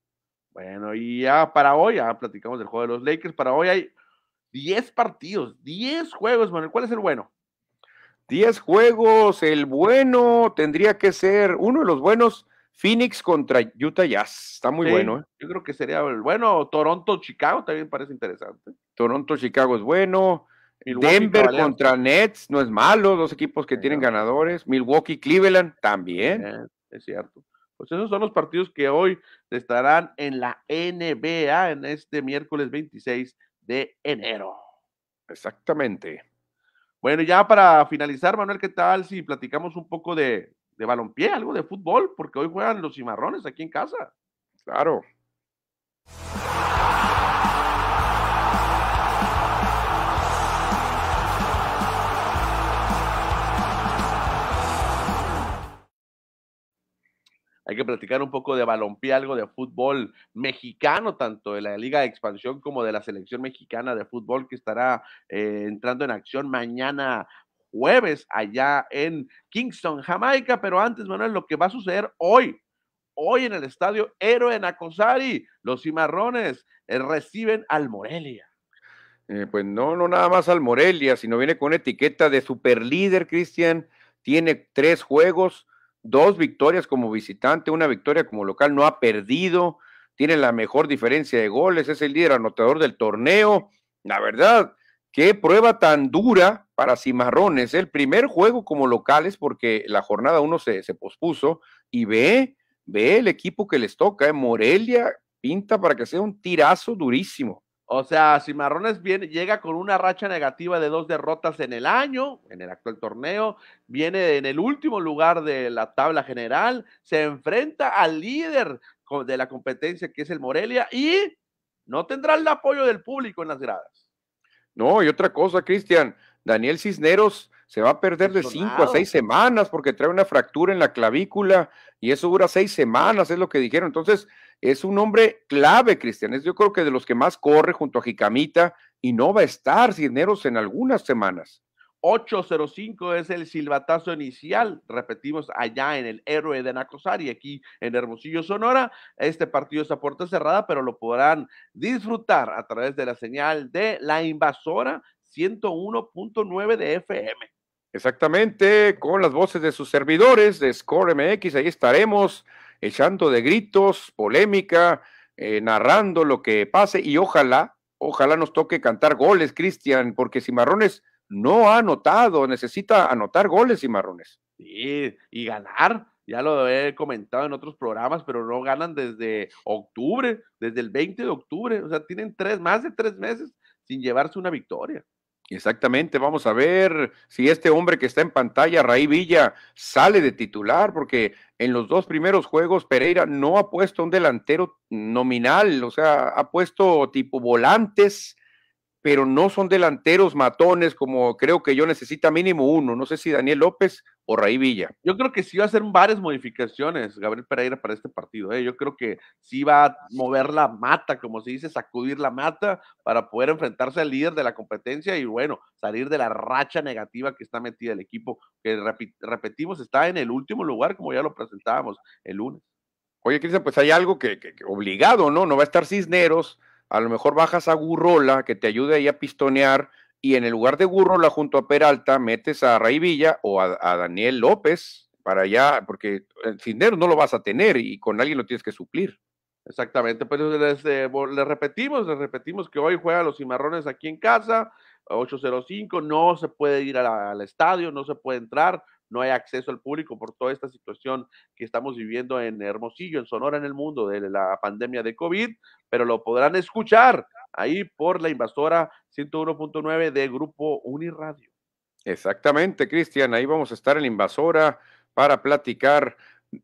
Bueno, y ya para hoy, ya platicamos del juego de los Lakers. Para hoy hay 10 partidos, 10 juegos, Manuel. ¿Cuál es el bueno? 10 juegos, el bueno tendría que ser uno de los buenos, Phoenix contra Utah Jazz. Está muy bueno. ¿eh? Yo creo que sería el bueno. Toronto, Chicago también parece interesante. Toronto, Chicago es bueno. Denver contra Nets, no es malo, dos equipos que tienen ganadores. Milwaukee, Cleveland también. es cierto. Pues esos son los partidos que hoy estarán en la NBA en este miércoles 26 de enero. Exactamente. Bueno, ya para finalizar, Manuel, ¿qué tal si platicamos un poco de, de balompié, algo de fútbol? Porque hoy juegan los cimarrones aquí en casa. Claro. Hay que platicar un poco de balompié, algo de fútbol mexicano, tanto de la Liga de Expansión como de la Selección Mexicana de Fútbol, que estará eh, entrando en acción mañana jueves allá en Kingston, Jamaica. Pero antes, Manuel, lo que va a suceder hoy, hoy en el estadio Héroe Nacosari, los cimarrones eh, reciben al Morelia. Eh, pues no, no nada más al Morelia, sino viene con etiqueta de superlíder, Cristian. Tiene tres juegos, dos victorias como visitante, una victoria como local, no ha perdido, tiene la mejor diferencia de goles, es el líder anotador del torneo. La verdad, qué prueba tan dura para Cimarrones. ¿eh? El primer juego como locales, porque la jornada uno se, pospuso, y ve, ve el equipo que les toca, ¿eh? Morelia pinta para que sea un tirazo durísimo. O sea, Cimarrones viene, llega con una racha negativa de dos derrotas en el año, en el actual torneo, viene en el último lugar de la tabla general, se enfrenta al líder de la competencia que es el Morelia y no tendrá el apoyo del público en las gradas. No, y otra cosa, Cristian, Daniel Cisneros se va a perder de cinco a seis semanas porque trae una fractura en la clavícula y eso dura seis semanas, es lo que dijeron. Entonces, es un hombre clave, Cristian. Es yo creo que de los que más corre junto a Jicamita y no va a estar Cisneros en algunas semanas. 805 es el silbatazo inicial, repetimos, allá en el héroe de Nacosari, aquí en Hermosillo, Sonora. Este partido es a puerta cerrada, pero lo podrán disfrutar a través de la señal de la invasora 101.9 de FM. Exactamente, con las voces de sus servidores de Score MX, ahí estaremos echando de gritos, polémica, eh, narrando lo que pase y ojalá, ojalá nos toque cantar goles, Cristian, porque Cimarrones no ha anotado, necesita anotar goles Cimarrones. Sí, y ganar, ya lo he comentado en otros programas, pero no ganan desde octubre, desde el 20 de octubre, o sea, tienen tres, más de tres meses sin llevarse una victoria. Exactamente, vamos a ver si este hombre que está en pantalla, Raí Villa, sale de titular, porque en los dos primeros juegos Pereira no ha puesto un delantero nominal, o sea, ha puesto tipo volantes pero no son delanteros matones como creo que yo necesita mínimo uno. No sé si Daniel López o Raí Villa. Yo creo que sí va a hacer varias modificaciones Gabriel Pereira para este partido. ¿eh? Yo creo que sí va a mover la mata, como se dice, sacudir la mata para poder enfrentarse al líder de la competencia y bueno, salir de la racha negativa que está metida el equipo, que repetimos, está en el último lugar, como ya lo presentábamos el lunes. Oye, Cristian, pues hay algo que, que obligado, ¿no? No va a estar Cisneros a lo mejor bajas a Gurrola, que te ayude ahí a pistonear, y en el lugar de Gurrola junto a Peralta metes a Ray Villa o a, Daniel López para allá, porque el eh, dinero no lo vas a tener y con alguien lo tienes que suplir. Exactamente, pues les, eh, repetimos, les repetimos que hoy juegan los cimarrones aquí en casa, 805, no se puede ir al estadio, no se puede entrar, no hay acceso al público por toda esta situación que estamos viviendo en Hermosillo, en Sonora, en el mundo de la pandemia de COVID, pero lo podrán escuchar ahí por la invasora 101.9 de Grupo Uniradio. Exactamente, Cristian, ahí vamos a estar en la invasora para platicar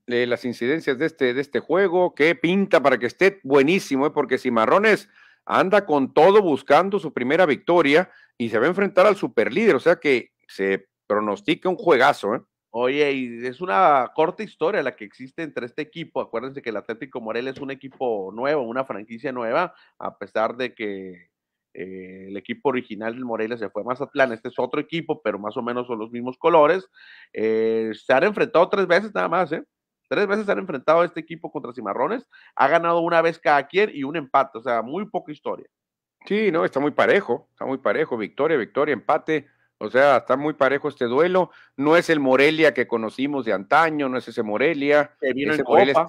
las incidencias de este, de este juego, que pinta para que esté buenísimo, ¿eh? porque Cimarrones anda con todo buscando su primera victoria y se va a enfrentar al superlíder, o sea que se pronostica un juegazo, ¿eh? Oye, y es una corta historia la que existe entre este equipo. Acuérdense que el Atlético Morel es un equipo nuevo, una franquicia nueva, a pesar de que eh, el equipo original del Morelia se fue a Mazatlán. Este es otro equipo, pero más o menos son los mismos colores. Eh, se han enfrentado tres veces nada más, ¿eh? Tres veces se han enfrentado a este equipo contra Cimarrones. Ha ganado una vez cada quien y un empate, o sea, muy poca historia. Sí, no, está muy parejo, está muy parejo. Victoria, victoria, empate o sea, está muy parejo este duelo. No es el Morelia que conocimos de antaño, no es ese Morelia. Que en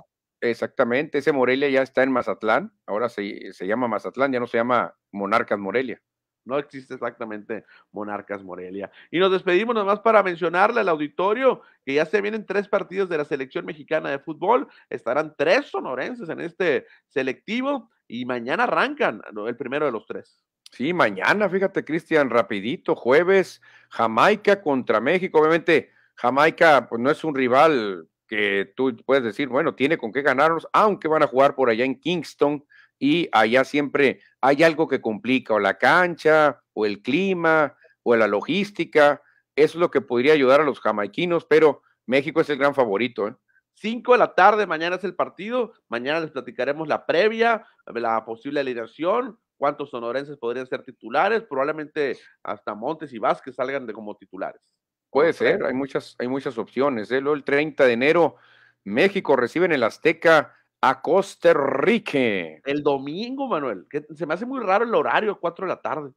exactamente, ese Morelia ya está en Mazatlán. Ahora se, se llama Mazatlán, ya no se llama Monarcas Morelia. No existe exactamente Monarcas Morelia. Y nos despedimos nomás para mencionarle al auditorio que ya se vienen tres partidos de la selección mexicana de fútbol. Estarán tres sonorenses en este selectivo y mañana arrancan el primero de los tres. Sí, mañana, fíjate, Cristian, rapidito, jueves, Jamaica contra México. Obviamente, Jamaica pues, no es un rival que tú puedes decir, bueno, tiene con qué ganarnos, aunque van a jugar por allá en Kingston y allá siempre hay algo que complica, o la cancha, o el clima, o la logística. Eso es lo que podría ayudar a los jamaiquinos, pero México es el gran favorito. ¿eh? Cinco 5 de la tarde, mañana es el partido. Mañana les platicaremos la previa, la posible alineación, cuántos sonorenses podrían ser titulares, probablemente hasta Montes y Vázquez salgan de como titulares. Puede ser, hay muchas, hay muchas opciones. ¿eh? el 30 de enero, México recibe en el Azteca a Costa Rica. El domingo, Manuel, que se me hace muy raro el horario, 4 de la tarde.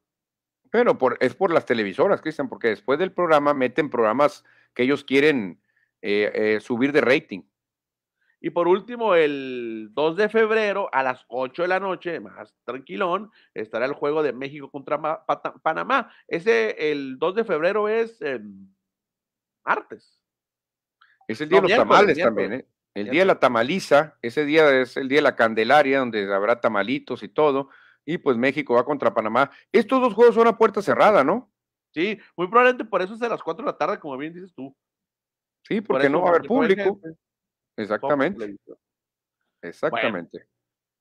Pero por, es por las televisoras, Cristian, porque después del programa meten programas que ellos quieren eh, eh, subir de rating. Y por último, el 2 de febrero a las 8 de la noche, más tranquilón, estará el juego de México contra Panamá. Ese, el 2 de febrero es martes. Es el día de los tamales también, ¿eh? El día de la tamaliza, ese día es el día de la Candelaria, donde habrá tamalitos y todo. Y pues México va contra Panamá. Estos dos juegos son a puerta cerrada, ¿no? Sí, muy probablemente por eso es a las 4 de la tarde, como bien dices tú. Sí, porque no va a haber público. Pues. Exactamente. Exactamente.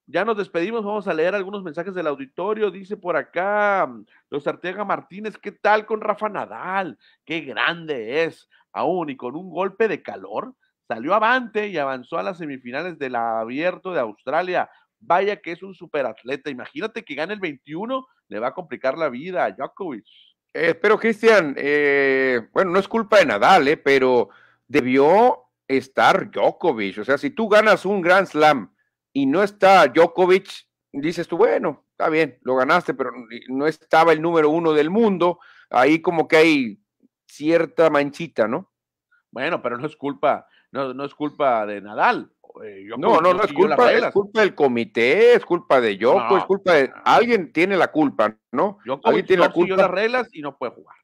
ya nos despedimos, vamos a leer algunos mensajes del auditorio. Dice por acá, mm, los Arteaga Martínez, ¿qué tal con Rafa Nadal? Qué grande es, aún y con un golpe de calor. Salió avante y avanzó a las semifinales del abierto de Australia. Vaya que es un superatleta. Imagínate que gane el 21, le va a complicar la vida a Djokovic. Eh, pero Cristian, eh, bueno, no es culpa de Nadal, eh, pero debió estar Djokovic. O sea, si tú ganas un Grand Slam y no está Djokovic, dices tú, bueno, está bien, lo ganaste, pero no estaba el número uno del mundo. Ahí como que hay cierta manchita, ¿no? Bueno, pero no es culpa, no, no es culpa de Nadal. Eh, no, no, no es culpa, es culpa del comité, es culpa de Yoko, es culpa de. Alguien tiene la culpa, ¿no? Djokovic tiene la culpa. las reglas y no puede jugar.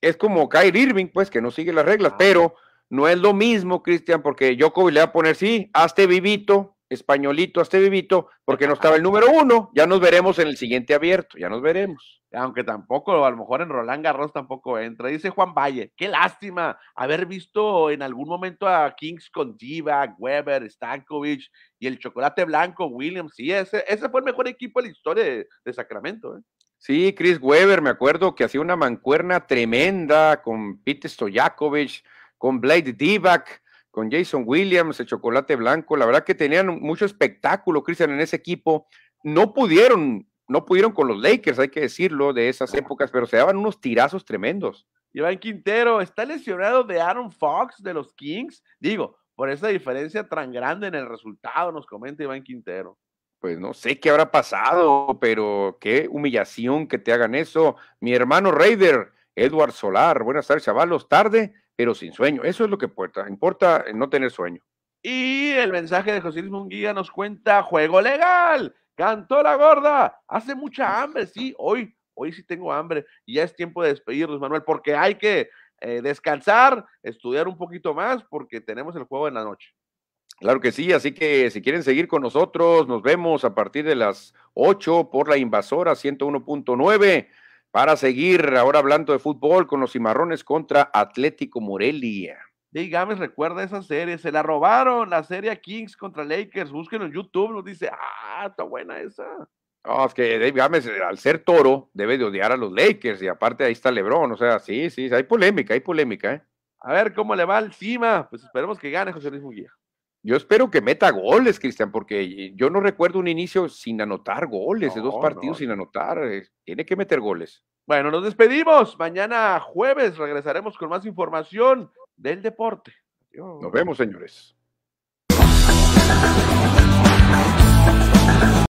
Es como Kyrie Irving, pues, que no sigue las reglas, pero no es lo mismo, Cristian, porque Djokovic le va a poner, sí, hazte vivito, españolito, hazte vivito, porque no estaba el número uno. Ya nos veremos en el siguiente abierto, ya nos veremos. Aunque tampoco, a lo mejor en Roland Garros tampoco entra. Dice Juan Valle, qué lástima haber visto en algún momento a Kings con Diva, Weber, Stankovic y el Chocolate Blanco, Williams. Sí, ese, ese fue el mejor equipo de la historia de, Sacramento. ¿eh? Sí, Chris Weber, me acuerdo que hacía una mancuerna tremenda con Pete Stojakovic con Blade Divac, con Jason Williams, el Chocolate Blanco. La verdad que tenían mucho espectáculo, Cristian, en ese equipo. No pudieron, no pudieron con los Lakers, hay que decirlo, de esas épocas, pero se daban unos tirazos tremendos. Iván Quintero, está lesionado de Aaron Fox de los Kings. Digo, por esa diferencia tan grande en el resultado, nos comenta Iván Quintero pues no sé qué habrá pasado, pero qué humillación que te hagan eso. Mi hermano Raider, Edward Solar, buenas tardes, chavalos, tarde, pero sin sueño. Eso es lo que importa, importa eh, no tener sueño. Y el mensaje de José Luis Munguía nos cuenta, juego legal, cantó la gorda, hace mucha hambre, sí, hoy, hoy sí tengo hambre y ya es tiempo de despedirnos, Manuel, porque hay que eh, descansar, estudiar un poquito más, porque tenemos el juego en la noche. Claro que sí, así que si quieren seguir con nosotros, nos vemos a partir de las 8 por la invasora 101.9 para seguir ahora hablando de fútbol con los cimarrones contra Atlético Morelia. Dave Gámez recuerda esa serie, se la robaron, la serie Kings contra Lakers, búsquenlo en YouTube, nos dice, ah, está buena esa. No, es que Dave Gámez, eh, al ser toro, debe de odiar a los Lakers, y aparte ahí está Lebrón, o sea, sí, sí, hay polémica, hay polémica, ¿eh? A ver cómo le va al cima, pues esperemos que gane José Luis Munguía. Yo espero que meta goles, Cristian, porque eh, yo no recuerdo un inicio sin anotar goles, de dos partidos sin anotar. Eh, tiene que meter goles. Bueno, nos despedimos. Mañana jueves regresaremos con más información del deporte. Nos vemos, señores.